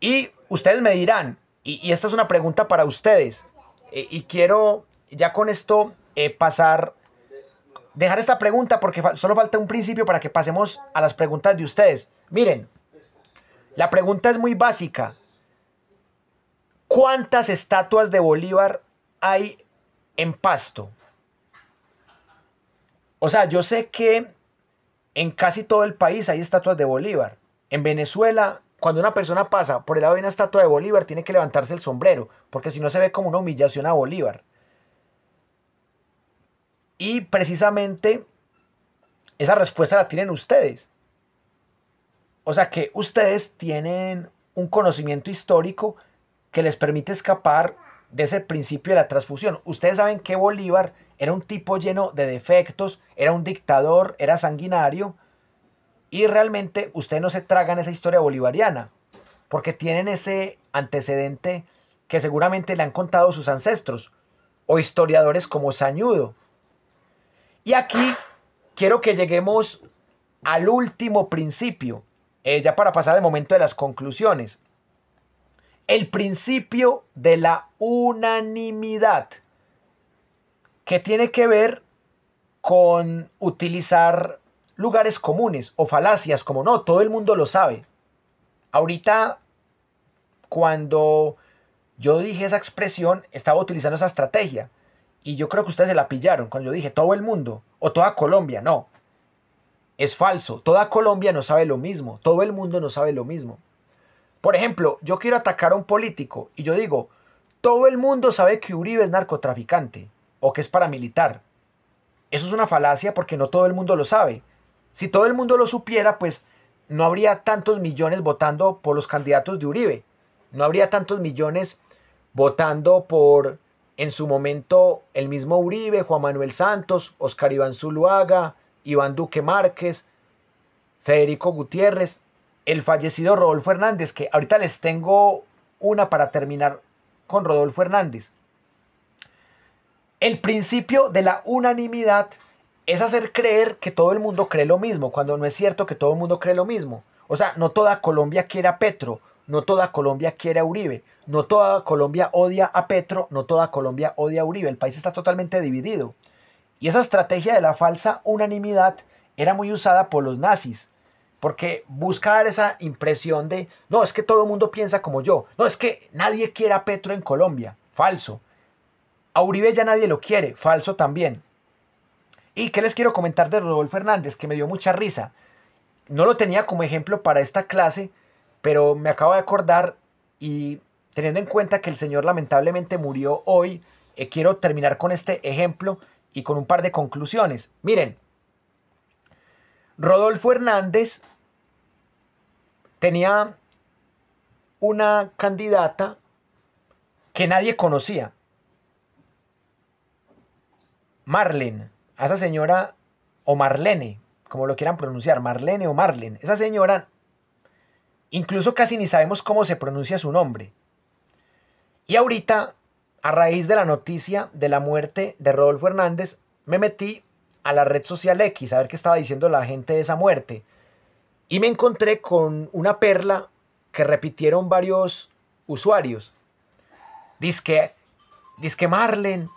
Y ustedes me dirán, y, esta es una pregunta para ustedes, eh, y quiero ya con esto eh, pasar, dejar esta pregunta porque solo falta un principio para que pasemos a las preguntas de ustedes. Miren, la pregunta es muy básica. ¿Cuántas estatuas de Bolívar hay en Pasto? O sea, yo sé que en casi todo el país hay estatuas de Bolívar. En Venezuela, cuando una persona pasa por el lado de una estatua de Bolívar, tiene que levantarse el sombrero, porque si no se ve como una humillación a Bolívar. Y precisamente esa respuesta la tienen ustedes. O sea que ustedes tienen un conocimiento histórico que les permite escapar de ese principio de la transfusión. Ustedes saben que Bolívar era un tipo lleno de defectos, era un dictador, era sanguinario, y realmente ustedes no se tragan esa historia bolivariana, porque tienen ese antecedente que seguramente le han contado sus ancestros, o historiadores como Sañudo. Y aquí quiero que lleguemos al último principio, eh, ya para pasar de momento de las conclusiones, el principio de la unanimidad, que tiene que ver con utilizar lugares comunes o falacias, como no, todo el mundo lo sabe. Ahorita, cuando yo dije esa expresión, estaba utilizando esa estrategia. Y yo creo que ustedes se la pillaron cuando yo dije todo el mundo o toda Colombia. No, es falso. Toda Colombia no sabe lo mismo, todo el mundo no sabe lo mismo. Por ejemplo, yo quiero atacar a un político y yo digo, todo el mundo sabe que Uribe es narcotraficante o que es paramilitar. Eso es una falacia porque no todo el mundo lo sabe. Si todo el mundo lo supiera, pues no habría tantos millones votando por los candidatos de Uribe. No habría tantos millones votando por, en su momento, el mismo Uribe, Juan Manuel Santos, Oscar Iván Zuluaga, Iván Duque Márquez, Federico Gutiérrez, el fallecido Rodolfo Hernández, que ahorita les tengo una para terminar con Rodolfo Hernández. El principio de la unanimidad es hacer creer que todo el mundo cree lo mismo, cuando no es cierto que todo el mundo cree lo mismo. O sea, no toda Colombia quiere a Petro, no toda Colombia quiere a Uribe, no toda Colombia odia a Petro, no toda Colombia odia a Uribe. El país está totalmente dividido. Y esa estrategia de la falsa unanimidad era muy usada por los nazis, porque busca dar esa impresión de, no, es que todo el mundo piensa como yo, no, es que nadie quiera a Petro en Colombia, falso. A Uribe ya nadie lo quiere, falso también. ¿Y qué les quiero comentar de Rodolfo Hernández, que me dio mucha risa? No lo tenía como ejemplo para esta clase, pero me acabo de acordar y teniendo en cuenta que el señor lamentablemente murió hoy, eh, quiero terminar con este ejemplo y con un par de conclusiones. Miren, Rodolfo Hernández tenía una candidata que nadie conocía. Marlene, a esa señora, o Marlene, como lo quieran pronunciar, Marlene o Marlene, esa señora, incluso casi ni sabemos cómo se pronuncia su nombre. Y ahorita a raíz de la noticia de la muerte de Rodolfo Hernández, me metí a la red social X a ver qué estaba diciendo la gente de esa muerte. Y me encontré con una perla que repitieron varios usuarios. Disque, que Marlen,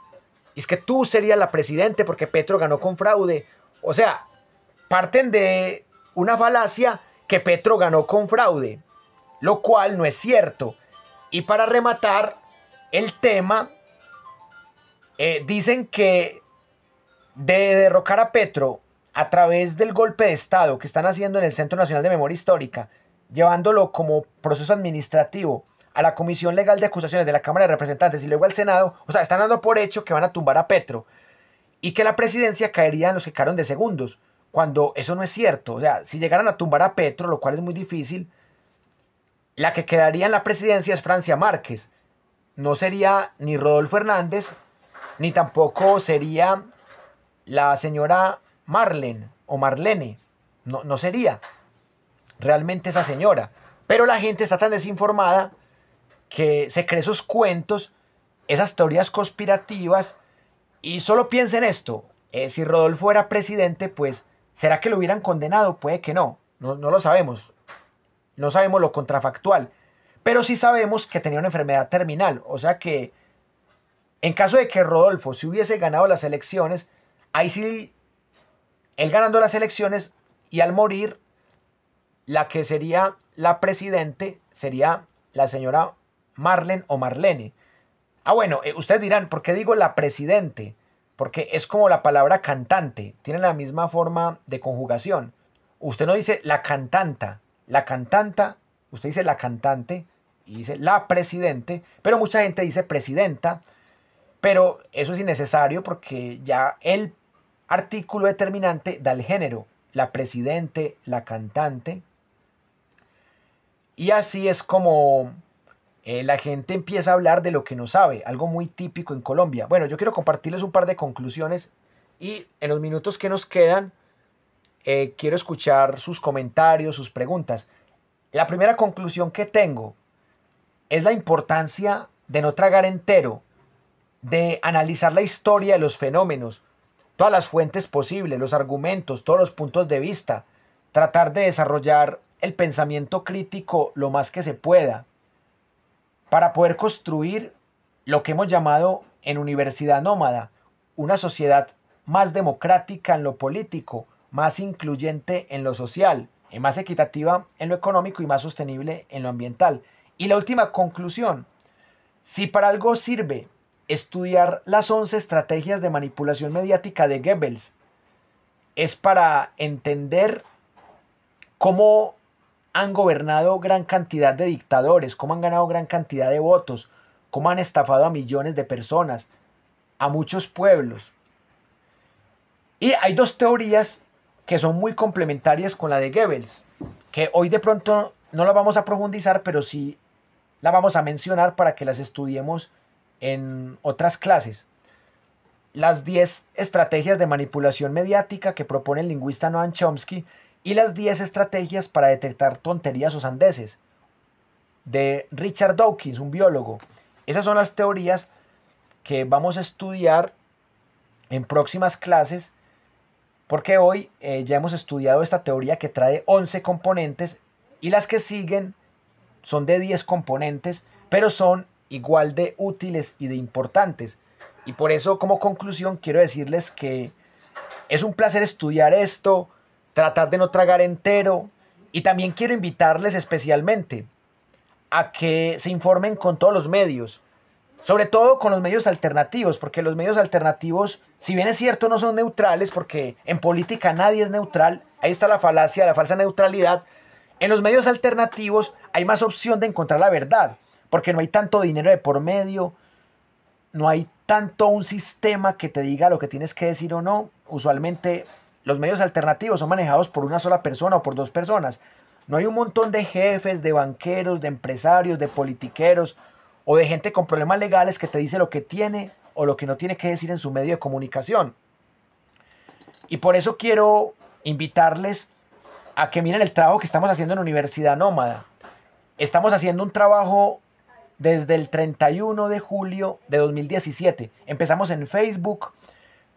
que tú serías la presidente porque Petro ganó con fraude. O sea, parten de una falacia que Petro ganó con fraude, lo cual no es cierto. Y para rematar, el tema, eh, dicen que de derrocar a Petro a través del golpe de Estado que están haciendo en el Centro Nacional de Memoria Histórica, llevándolo como proceso administrativo a la Comisión Legal de Acusaciones de la Cámara de Representantes y luego al Senado, o sea, están dando por hecho que van a tumbar a Petro y que la presidencia caería en los que de segundos, cuando eso no es cierto. O sea, si llegaran a tumbar a Petro, lo cual es muy difícil, la que quedaría en la presidencia es Francia Márquez, no sería ni Rodolfo Hernández, ni tampoco sería la señora Marlene o Marlene. No, no sería realmente esa señora. Pero la gente está tan desinformada que se cree esos cuentos, esas teorías conspirativas, y solo piensen en esto. Eh, si Rodolfo era presidente, pues, ¿será que lo hubieran condenado? Puede que no. No, no lo sabemos. No sabemos lo contrafactual. Pero sí sabemos que tenía una enfermedad terminal. O sea que en caso de que Rodolfo se hubiese ganado las elecciones, ahí sí, él ganando las elecciones y al morir, la que sería la presidente sería la señora Marlene o Marlene. Ah, bueno, eh, ustedes dirán, ¿por qué digo la presidente? Porque es como la palabra cantante, tiene la misma forma de conjugación. Usted no dice la cantanta, la cantanta, usted dice la cantante, y dice la presidente, pero mucha gente dice presidenta, pero eso es innecesario porque ya el artículo determinante da el género, la presidente, la cantante, y así es como eh, la gente empieza a hablar de lo que no sabe, algo muy típico en Colombia. Bueno, yo quiero compartirles un par de conclusiones y en los minutos que nos quedan eh, quiero escuchar sus comentarios, sus preguntas. La primera conclusión que tengo es la importancia de no tragar entero, de analizar la historia de los fenómenos, todas las fuentes posibles, los argumentos, todos los puntos de vista, tratar de desarrollar el pensamiento crítico lo más que se pueda, para poder construir lo que hemos llamado en Universidad Nómada, una sociedad más democrática en lo político, más incluyente en lo social, más equitativa en lo económico y más sostenible en lo ambiental. Y la última conclusión, si para algo sirve estudiar las 11 estrategias de manipulación mediática de Goebbels, es para entender cómo han gobernado gran cantidad de dictadores, cómo han ganado gran cantidad de votos, cómo han estafado a millones de personas, a muchos pueblos. Y hay dos teorías que son muy complementarias con la de Goebbels, que hoy de pronto no la vamos a profundizar, pero sí la vamos a mencionar para que las estudiemos en otras clases. Las 10 estrategias de manipulación mediática que propone el lingüista Noam Chomsky y las 10 estrategias para detectar tonterías o sandeces de Richard Dawkins, un biólogo. Esas son las teorías que vamos a estudiar en próximas clases porque hoy eh, ya hemos estudiado esta teoría que trae 11 componentes y las que siguen son de 10 componentes, pero son igual de útiles y de importantes. Y por eso como conclusión quiero decirles que es un placer estudiar esto, tratar de no tragar entero y también quiero invitarles especialmente a que se informen con todos los medios, sobre todo con los medios alternativos, porque los medios alternativos, si bien es cierto, no son neutrales, porque en política nadie es neutral, ahí está la falacia, la falsa neutralidad, en los medios alternativos hay más opción de encontrar la verdad, porque no hay tanto dinero de por medio, no hay tanto un sistema que te diga lo que tienes que decir o no. Usualmente los medios alternativos son manejados por una sola persona o por dos personas. No hay un montón de jefes, de banqueros, de empresarios, de politiqueros o de gente con problemas legales que te dice lo que tiene o lo que no tiene que decir en su medio de comunicación. Y por eso quiero invitarles a que miren el trabajo que estamos haciendo en Universidad Nómada. Estamos haciendo un trabajo desde el 31 de julio de 2017. Empezamos en Facebook,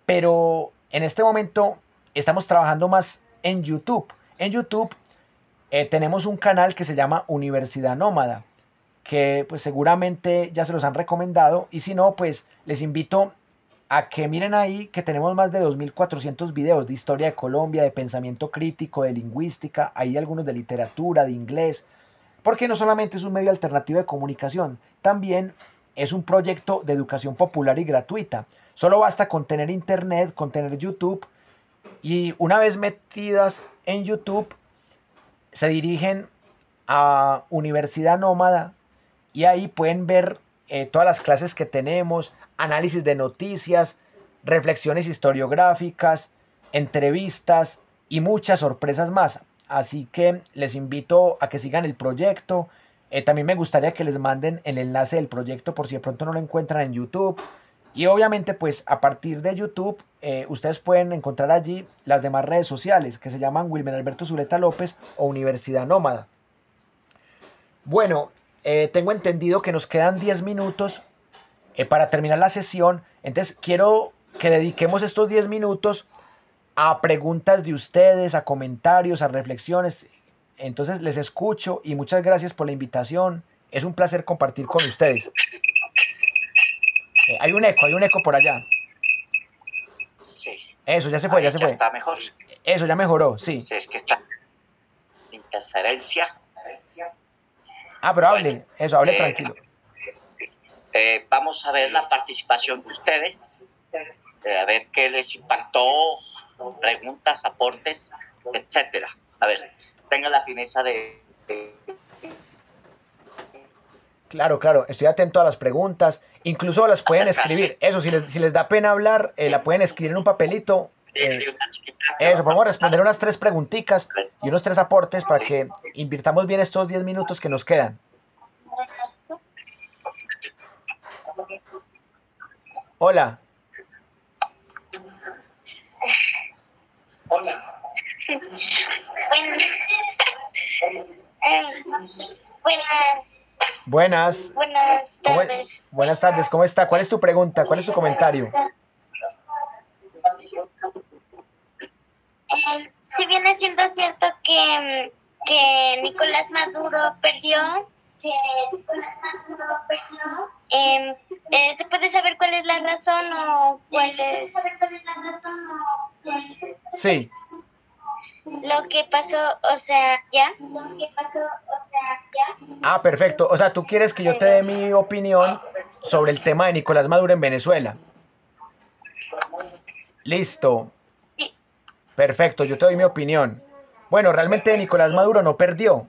pero en este momento estamos trabajando más en YouTube. En YouTube eh, tenemos un canal que se llama Universidad Nómada, que pues seguramente ya se los han recomendado y si no, pues les invito a que miren ahí que tenemos más de 2.400 videos de historia de Colombia, de pensamiento crítico, de lingüística, hay algunos de literatura, de inglés, porque no solamente es un medio alternativo de comunicación, también es un proyecto de educación popular y gratuita. Solo basta con tener internet, con tener YouTube, y una vez metidas en YouTube, se dirigen a Universidad Nómada y ahí pueden ver eh, todas las clases que tenemos, análisis de noticias, reflexiones historiográficas, entrevistas y muchas sorpresas más. Así que les invito a que sigan el proyecto. Eh, también me gustaría que les manden el enlace del proyecto por si de pronto no lo encuentran en YouTube. Y obviamente pues a partir de YouTube eh, ustedes pueden encontrar allí las demás redes sociales que se llaman Wilmer Alberto Zuleta López o Universidad Nómada. Bueno, eh, tengo entendido que nos quedan 10 minutos eh, para terminar la sesión. Entonces quiero que dediquemos estos 10 minutos a preguntas de ustedes, a comentarios, a reflexiones. Entonces les escucho y muchas gracias por la invitación. Es un placer compartir con ustedes. Eh, hay un eco, hay un eco por allá. Sí. Eso, ya se fue, ya se fue. Está mejor. Eso ya mejoró, sí. es que está interferencia. Ah, pero hable, eso, hable eh, tranquilo. Eh, vamos a ver la participación de ustedes, eh, a ver qué les impactó, preguntas, aportes, etcétera. A ver, tengan la fineza de, Claro, claro, estoy atento a las preguntas. Incluso las pueden escribir. Eso, si les, si les, da pena hablar, eh, la pueden escribir en un papelito. eso, podemos responder unas tres preguntitas y unos tres aportes para que invirtamos bien estos diez minutos que nos quedan. Hola. Hola. Buenas. Buenas. Buenas tardes. buenas tardes, ¿cómo está? ¿Cuál es tu pregunta? ¿Cuál es tu comentario? Eh, si viene siendo cierto que, mm, que Nicolás Maduro perdió Em, eh, ¿Se puede saber cuál es la razón o cuál es? Sí. Lo que pasó, o sea, ya. Lo que pasó, o sea, ya. Ah, perfecto. O sea, tú quieres que yo te dé mi opinión sobre el tema de Nicolás Maduro en Venezuela. Listo. Perfecto, yo te doy mi opinión. Bueno, realmente Nicolás Maduro no perdió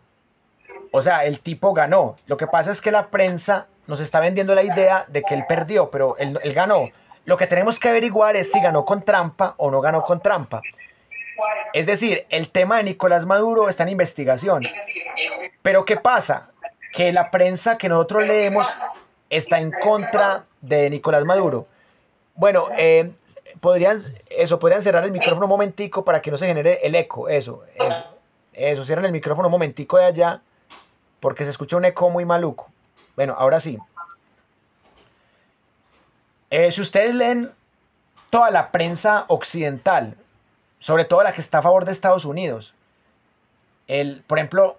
o sea, el tipo ganó. Lo que pasa es que la prensa nos está vendiendo la idea de que él perdió, pero él, ganó. Lo que tenemos que averiguar es si ganó con trampa o no ganó con trampa. Es decir, el tema de Nicolás Maduro está en investigación. Pero ¿qué pasa? Que la prensa que nosotros leemos está en contra de Nicolás Maduro. Bueno, eh, podrían, eso, podrían cerrar el micrófono un momentico para que no se genere el eco. Eso, eso, eso cierran el micrófono un momentico de allá porque se escuchó un eco muy maluco. Bueno, ahora sí. Eh, si ustedes leen toda la prensa occidental, sobre todo la que está a favor de Estados Unidos, el, por ejemplo,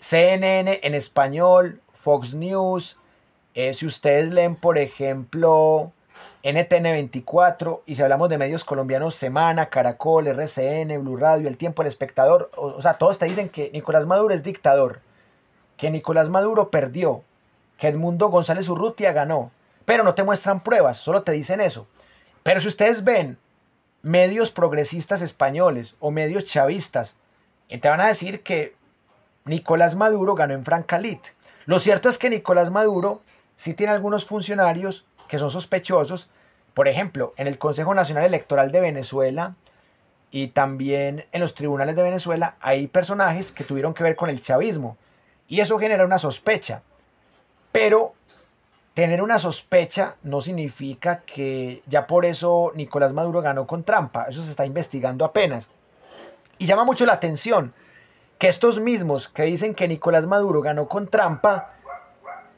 CNN en español, Fox News, eh, si ustedes leen, por ejemplo, NTN24, y si hablamos de medios colombianos, Semana, Caracol, RCN, Blue Radio, El Tiempo, El Espectador, o sea, todos te dicen que Nicolás Maduro es dictador que Nicolás Maduro perdió, que Edmundo González Urrutia ganó, pero no te muestran pruebas, solo te dicen eso. Pero si ustedes ven medios progresistas españoles o medios chavistas, eh, te van a decir que Nicolás Maduro ganó en Francalit. Lo cierto es que Nicolás Maduro sí tiene algunos funcionarios que son sospechosos, por ejemplo, en el Consejo Nacional Electoral de Venezuela y también en los tribunales de Venezuela hay personajes que tuvieron que ver con el chavismo. Y eso genera una sospecha. Pero tener una sospecha no significa que ya por eso Nicolás Maduro ganó con trampa. Eso se está investigando apenas. Y llama mucho la atención que estos mismos que dicen que Nicolás Maduro ganó con trampa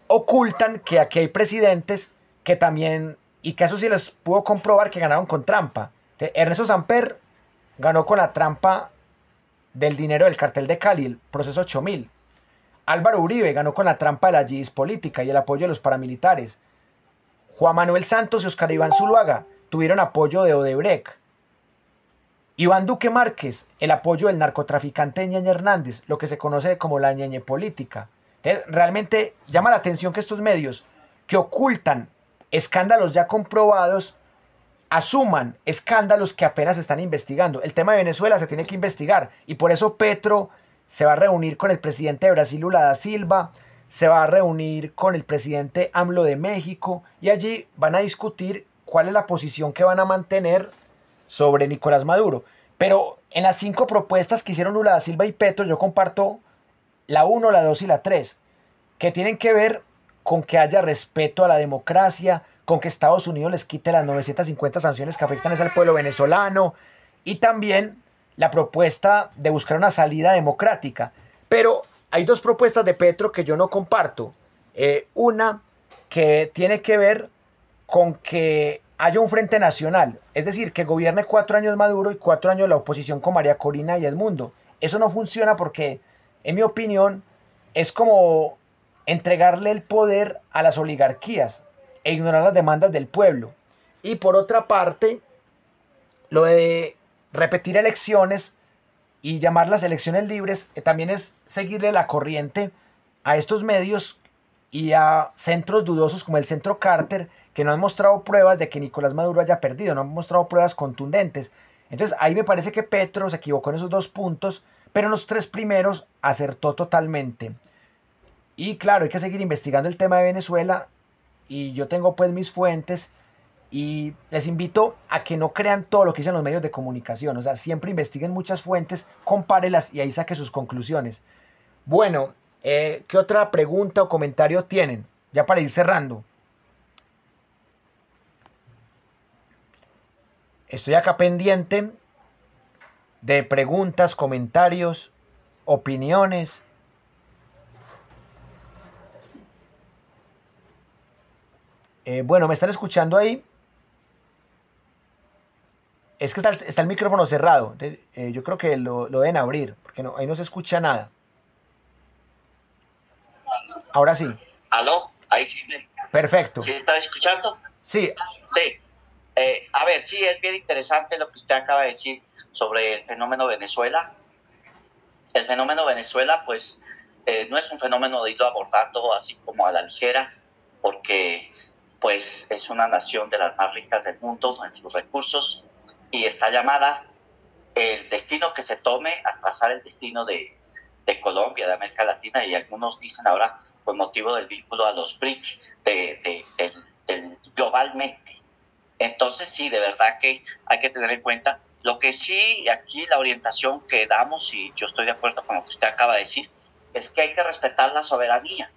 ocultan que aquí hay presidentes que también, y que eso sí les pudo comprobar que ganaron con trampa. Ernesto Samper ganó con la trampa del dinero del cartel de Cali, el proceso 8000. Álvaro Uribe ganó con la trampa de la GIS política y el apoyo de los paramilitares. Juan Manuel Santos y Oscar Iván Zuluaga tuvieron apoyo de Odebrecht. Iván Duque Márquez, el apoyo del narcotraficante Ñeñe Hernández, lo que se conoce como la Ñeñe política. realmente llama la atención que estos medios que ocultan escándalos ya comprobados asuman escándalos que apenas están investigando. El tema de Venezuela se tiene que investigar y por eso Petro se va a reunir con el presidente de Brasil, Lula da Silva, se va a reunir con el presidente AMLO de México y allí van a discutir cuál es la posición que van a mantener sobre Nicolás Maduro. Pero en las cinco propuestas que hicieron Lula da Silva y Petro, yo comparto la uno, la dos y la tres. que tienen que ver con que haya respeto a la democracia, con que Estados Unidos les quite las 950 sanciones que afectan al pueblo venezolano y también la propuesta de buscar una salida democrática. Pero hay dos propuestas de Petro que yo no comparto. Eh, una que tiene que ver con que haya un frente nacional, es decir, que gobierne cuatro años Maduro y cuatro años la oposición con María Corina y Edmundo. Eso no funciona porque, en mi opinión, es como entregarle el poder a las oligarquías e ignorar las demandas del pueblo. Y por otra parte, lo de repetir elecciones y llamarlas elecciones libres eh, también es seguirle la corriente a estos medios y a centros dudosos como el Centro Carter, que no han mostrado pruebas de que Nicolás Maduro haya perdido, no han mostrado pruebas contundentes. Entonces ahí me parece que Petro se equivocó en esos dos puntos, pero en los tres primeros acertó totalmente. Y claro, hay que seguir investigando el tema de Venezuela y yo tengo pues mis fuentes y les invito a que no crean todo lo que dicen los medios de comunicación, o sea, siempre investiguen muchas fuentes, compárelas y ahí saque sus conclusiones. Bueno, eh, ¿qué otra pregunta o comentario tienen? Ya para ir cerrando. Estoy acá pendiente de preguntas, comentarios, opiniones. Eh, bueno, me están escuchando ahí. Es que está, el micrófono cerrado. Eh, yo creo que lo, lo, deben abrir, porque no, ahí no se escucha nada. Ahora sí. ¿Aló? Ahí sí. Perfecto. ¿Sí está escuchando? Sí. Sí. Eh, a ver, sí, es bien interesante lo que usted acaba de decir sobre el fenómeno Venezuela. El fenómeno Venezuela, pues, eh, no es un fenómeno de irlo abordando así como a la ligera, porque, pues, es una nación de las más ricas del mundo en sus recursos, y está llamada el destino que se tome a trazar el destino de, Colombia, de América Latina, y algunos dicen ahora por motivo del vínculo a los BRICS, de, globalmente. Entonces sí, de verdad que hay que tener en cuenta lo que sí, aquí la orientación que damos, y yo estoy de acuerdo con lo que usted acaba de decir, es que hay que respetar la soberanía.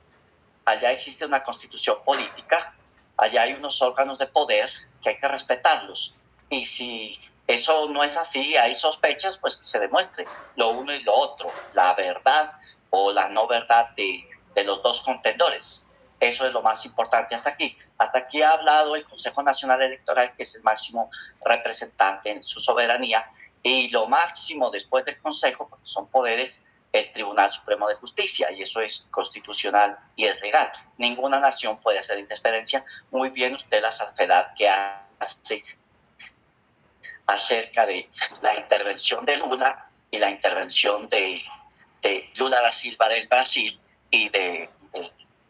Allá existe una constitución política, allá hay unos órganos de poder que hay que respetarlos y si eso no es así, hay sospechas, pues que se demuestre lo uno y lo otro, la verdad o la no verdad de, de los dos contendores. Eso es lo más importante hasta aquí. Hasta aquí ha hablado el Consejo Nacional Electoral, que es el máximo representante en su soberanía, y lo máximo después del Consejo, porque son poderes, el Tribunal Supremo de Justicia, y eso es constitucional y es legal. Ninguna nación puede hacer interferencia. Muy bien usted la salvedad que hace acerca de la intervención de Lula y la intervención de, Lula da Silva del Brasil y de,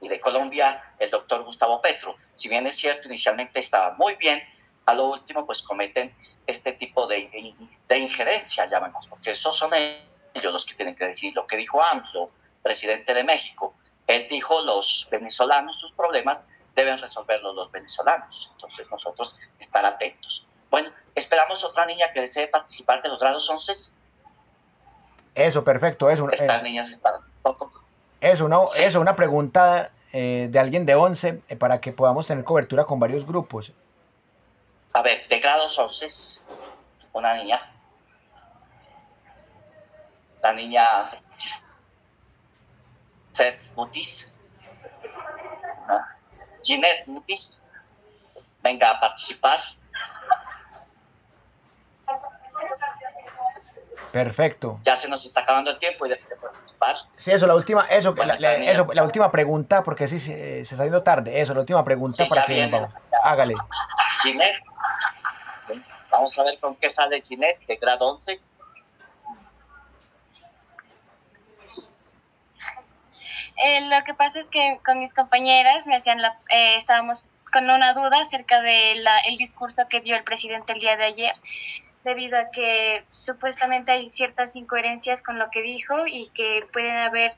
y de Colombia, el doctor Gustavo Petro. Si bien es cierto, inicialmente estaba muy bien, a lo último pues cometen este tipo de, de injerencia, llamemos, porque esos son ellos los que tienen que decir lo que dijo AMLO, presidente de México. Él dijo, los venezolanos, sus problemas deben resolverlos los venezolanos. Entonces nosotros estar atentos. Bueno, esperamos otra niña que desee participar de los grados 11. Eso, perfecto. Eso, Estas es, eh, niñas están poco. Eso, no, eso, una pregunta eh, de alguien de 11 eh, para que podamos tener cobertura con varios grupos. A ver, de grados 11, una niña. La niña Seth Mutis. Ginette Mutis. Venga a participar. Perfecto. Ya se nos está acabando el tiempo y después de participar. Sí, eso, la última, eso, la, última pregunta, porque sí se, eh, se, está yendo tarde. Eso, la última pregunta para que vamos, hágale. vamos a ver con qué sale Ginette de grado 11. Eh, lo que pasa es que con mis compañeras me hacían eh, estábamos con una duda acerca del el discurso que dio el presidente el día de ayer debido a que supuestamente hay ciertas incoherencias con lo que dijo y que pueden haber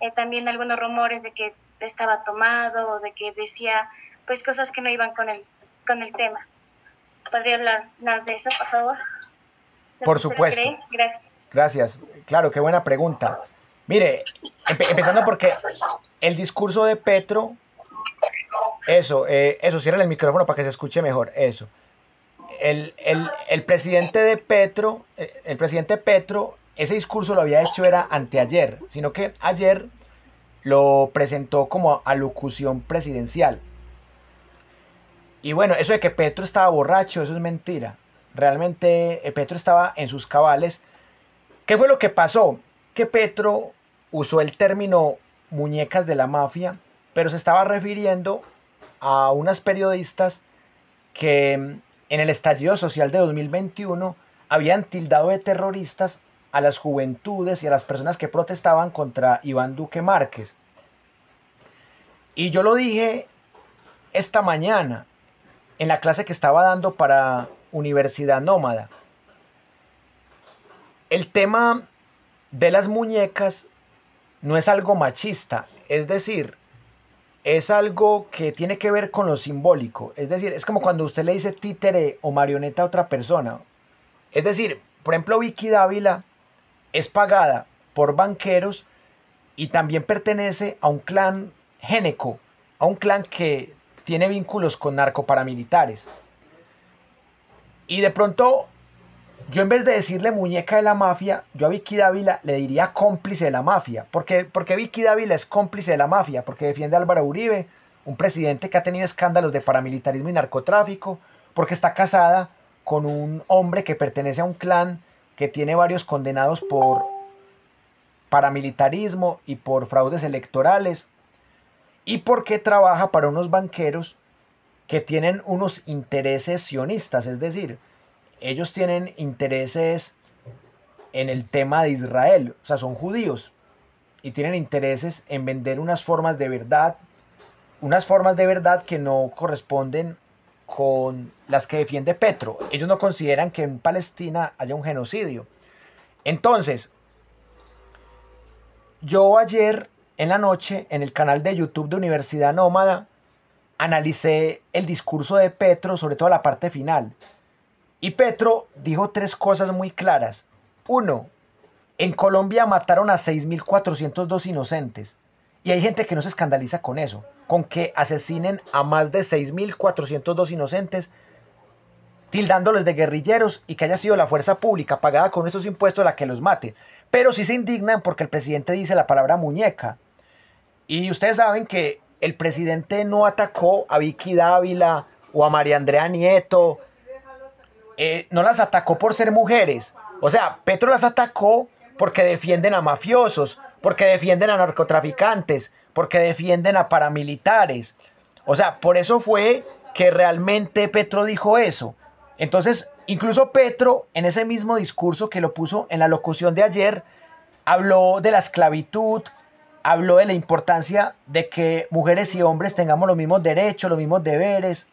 eh, también algunos rumores de que estaba tomado o de que decía pues cosas que no iban con el, con el tema. ¿Podría hablar más de eso, por favor? Por supuesto. Gracias. Gracias. Claro, qué buena pregunta. Mire, empezando porque el discurso de Petro, eso, eh, eso, cierren el micrófono para que se escuche mejor, eso el, presidente de Petro, eh, el presidente Petro, ese discurso lo había hecho era anteayer, sino que ayer lo presentó como alocución presidencial. Y bueno, eso de que Petro estaba borracho, eso es mentira. Realmente eh, Petro estaba en sus cabales. ¿Qué fue lo que pasó? Que Petro usó el término muñecas de la mafia, pero se estaba refiriendo a unas periodistas que en el estallido social de 2021 habían tildado de terroristas a las juventudes y a las personas que protestaban contra Iván Duque Márquez. Y yo lo dije esta mañana en la clase que estaba dando para Universidad Nómada. El tema de las muñecas no es algo machista, es decir, es algo que tiene que ver con lo simbólico. Es decir, es como cuando usted le dice títere o marioneta a otra persona. Es decir, por ejemplo, Vicky Dávila es pagada por banqueros y también pertenece a un clan geneco a un clan que tiene vínculos con narcoparamilitares. Y de pronto yo en vez de decirle muñeca de la mafia, yo a Vicky Dávila le diría cómplice de la mafia. Porque, porque Vicky Dávila es cómplice de la mafia, porque defiende a Álvaro Uribe, un presidente que ha tenido escándalos de paramilitarismo y narcotráfico, porque está casada con un hombre que pertenece a un clan que tiene varios condenados por paramilitarismo y por fraudes electorales, y porque trabaja para unos banqueros que tienen unos intereses sionistas, es decir, ellos tienen intereses en el tema de Israel, o sea, son judíos y tienen intereses en vender unas formas de verdad, unas formas de verdad que no corresponden con las que defiende Petro. Ellos no consideran que en Palestina haya un genocidio. Entonces, yo ayer en la noche en el canal de YouTube de Universidad Nómada analicé el discurso de Petro, sobre todo la parte final. Y Petro dijo tres cosas muy claras. Uno, en Colombia mataron a 6.402 inocentes. Y hay gente que no se escandaliza con eso, con que asesinen a más de 6.402 inocentes, tildándoles de guerrilleros y que haya sido la fuerza pública pagada con estos impuestos la que los mate. Pero sí se indignan porque el presidente dice la palabra muñeca. Y ustedes saben que el presidente no atacó a Vicky Dávila o a María Andrea Nieto eh, no las atacó por ser mujeres. O sea, Petro las atacó porque defienden a mafiosos, porque defienden a narcotraficantes, porque defienden a paramilitares. O sea, por eso fue que realmente Petro dijo eso. Entonces, incluso Petro, en ese mismo discurso que lo puso en la locución de ayer, habló de la esclavitud, habló de la importancia de que mujeres y hombres tengamos los mismos derechos, los mismos deberes.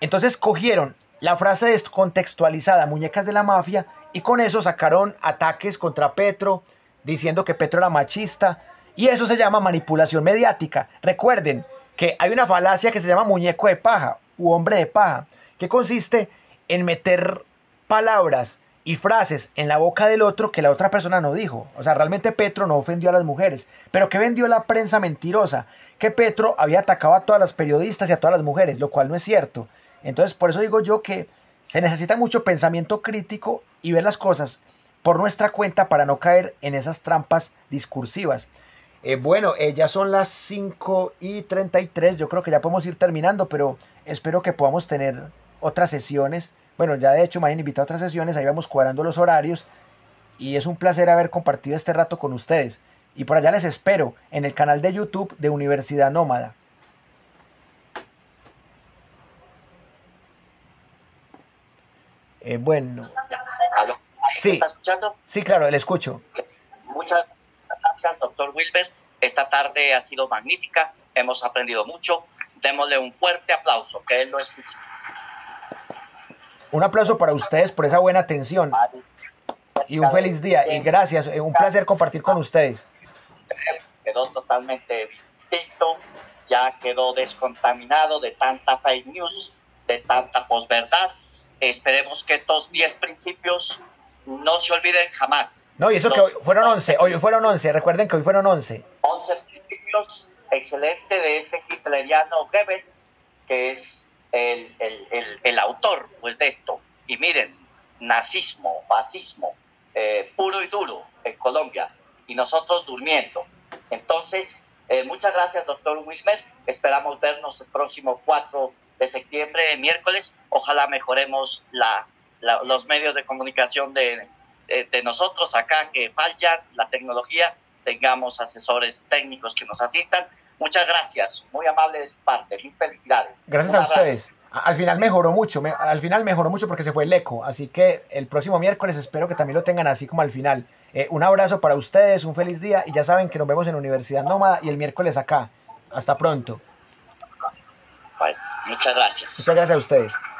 Entonces cogieron la frase descontextualizada, muñecas de la mafia, y con eso sacaron ataques contra Petro, diciendo que Petro era machista, y eso se llama manipulación mediática. Recuerden que hay una falacia que se llama muñeco de paja u hombre de paja, que consiste en meter palabras y frases en la boca del otro que la otra persona no dijo. O sea, realmente Petro no ofendió a las mujeres, pero que vendió la prensa mentirosa, que Petro había atacado a todas las periodistas y a todas las mujeres, lo cual no es cierto. Entonces, por eso digo yo que se necesita mucho pensamiento crítico y ver las cosas por nuestra cuenta para no caer en esas trampas discursivas. Eh, bueno, eh, ya son las 5 y 33, yo creo que ya podemos ir terminando, pero espero que podamos tener otras sesiones. Bueno, ya de hecho me han invitado a otras sesiones, ahí vamos cuadrando los horarios y es un placer haber compartido este rato con ustedes. Y por allá les espero en el canal de YouTube de Universidad Nómada. Eh, bueno. Sí. ¿Está escuchando? Sí, claro, le escucho. Muchas gracias, doctor Wilber. Esta tarde ha sido magnífica. Hemos aprendido mucho. Démosle un fuerte aplauso, que él lo escuche. Un aplauso para ustedes por esa buena atención. Y un feliz día. Y gracias. Eh, un placer compartir con ustedes. Quedó totalmente distinto. Ya quedó descontaminado de tanta fake news, de tanta posverdad Esperemos que estos 10 principios no se olviden jamás. No, y eso que hoy fueron 11, hoy fueron 11, recuerden que hoy fueron 11. 11 principios excelente de este hitleriano Goebbels, que es el, autor pues, de esto. Y miren, nazismo, fascismo, eh, puro y duro en Colombia, y nosotros durmiendo. Entonces, eh, muchas gracias, doctor Wilmer. Esperamos vernos el próximo 4 de septiembre, miércoles, ojalá mejoremos la, los medios de comunicación de, nosotros acá, que fallan la tecnología, tengamos asesores técnicos que nos asistan. Muchas gracias, muy amables partes, felicidades. Gracias a ustedes. Al final mejoró mucho, al final mejoró mucho porque se fue el eco, así que el próximo miércoles espero que también lo tengan así como al final. Eh, un abrazo para ustedes, un feliz día y ya saben que nos vemos en Universidad Nómada y el miércoles acá. Hasta pronto. Muchas gracias. Muchas gracias a ustedes.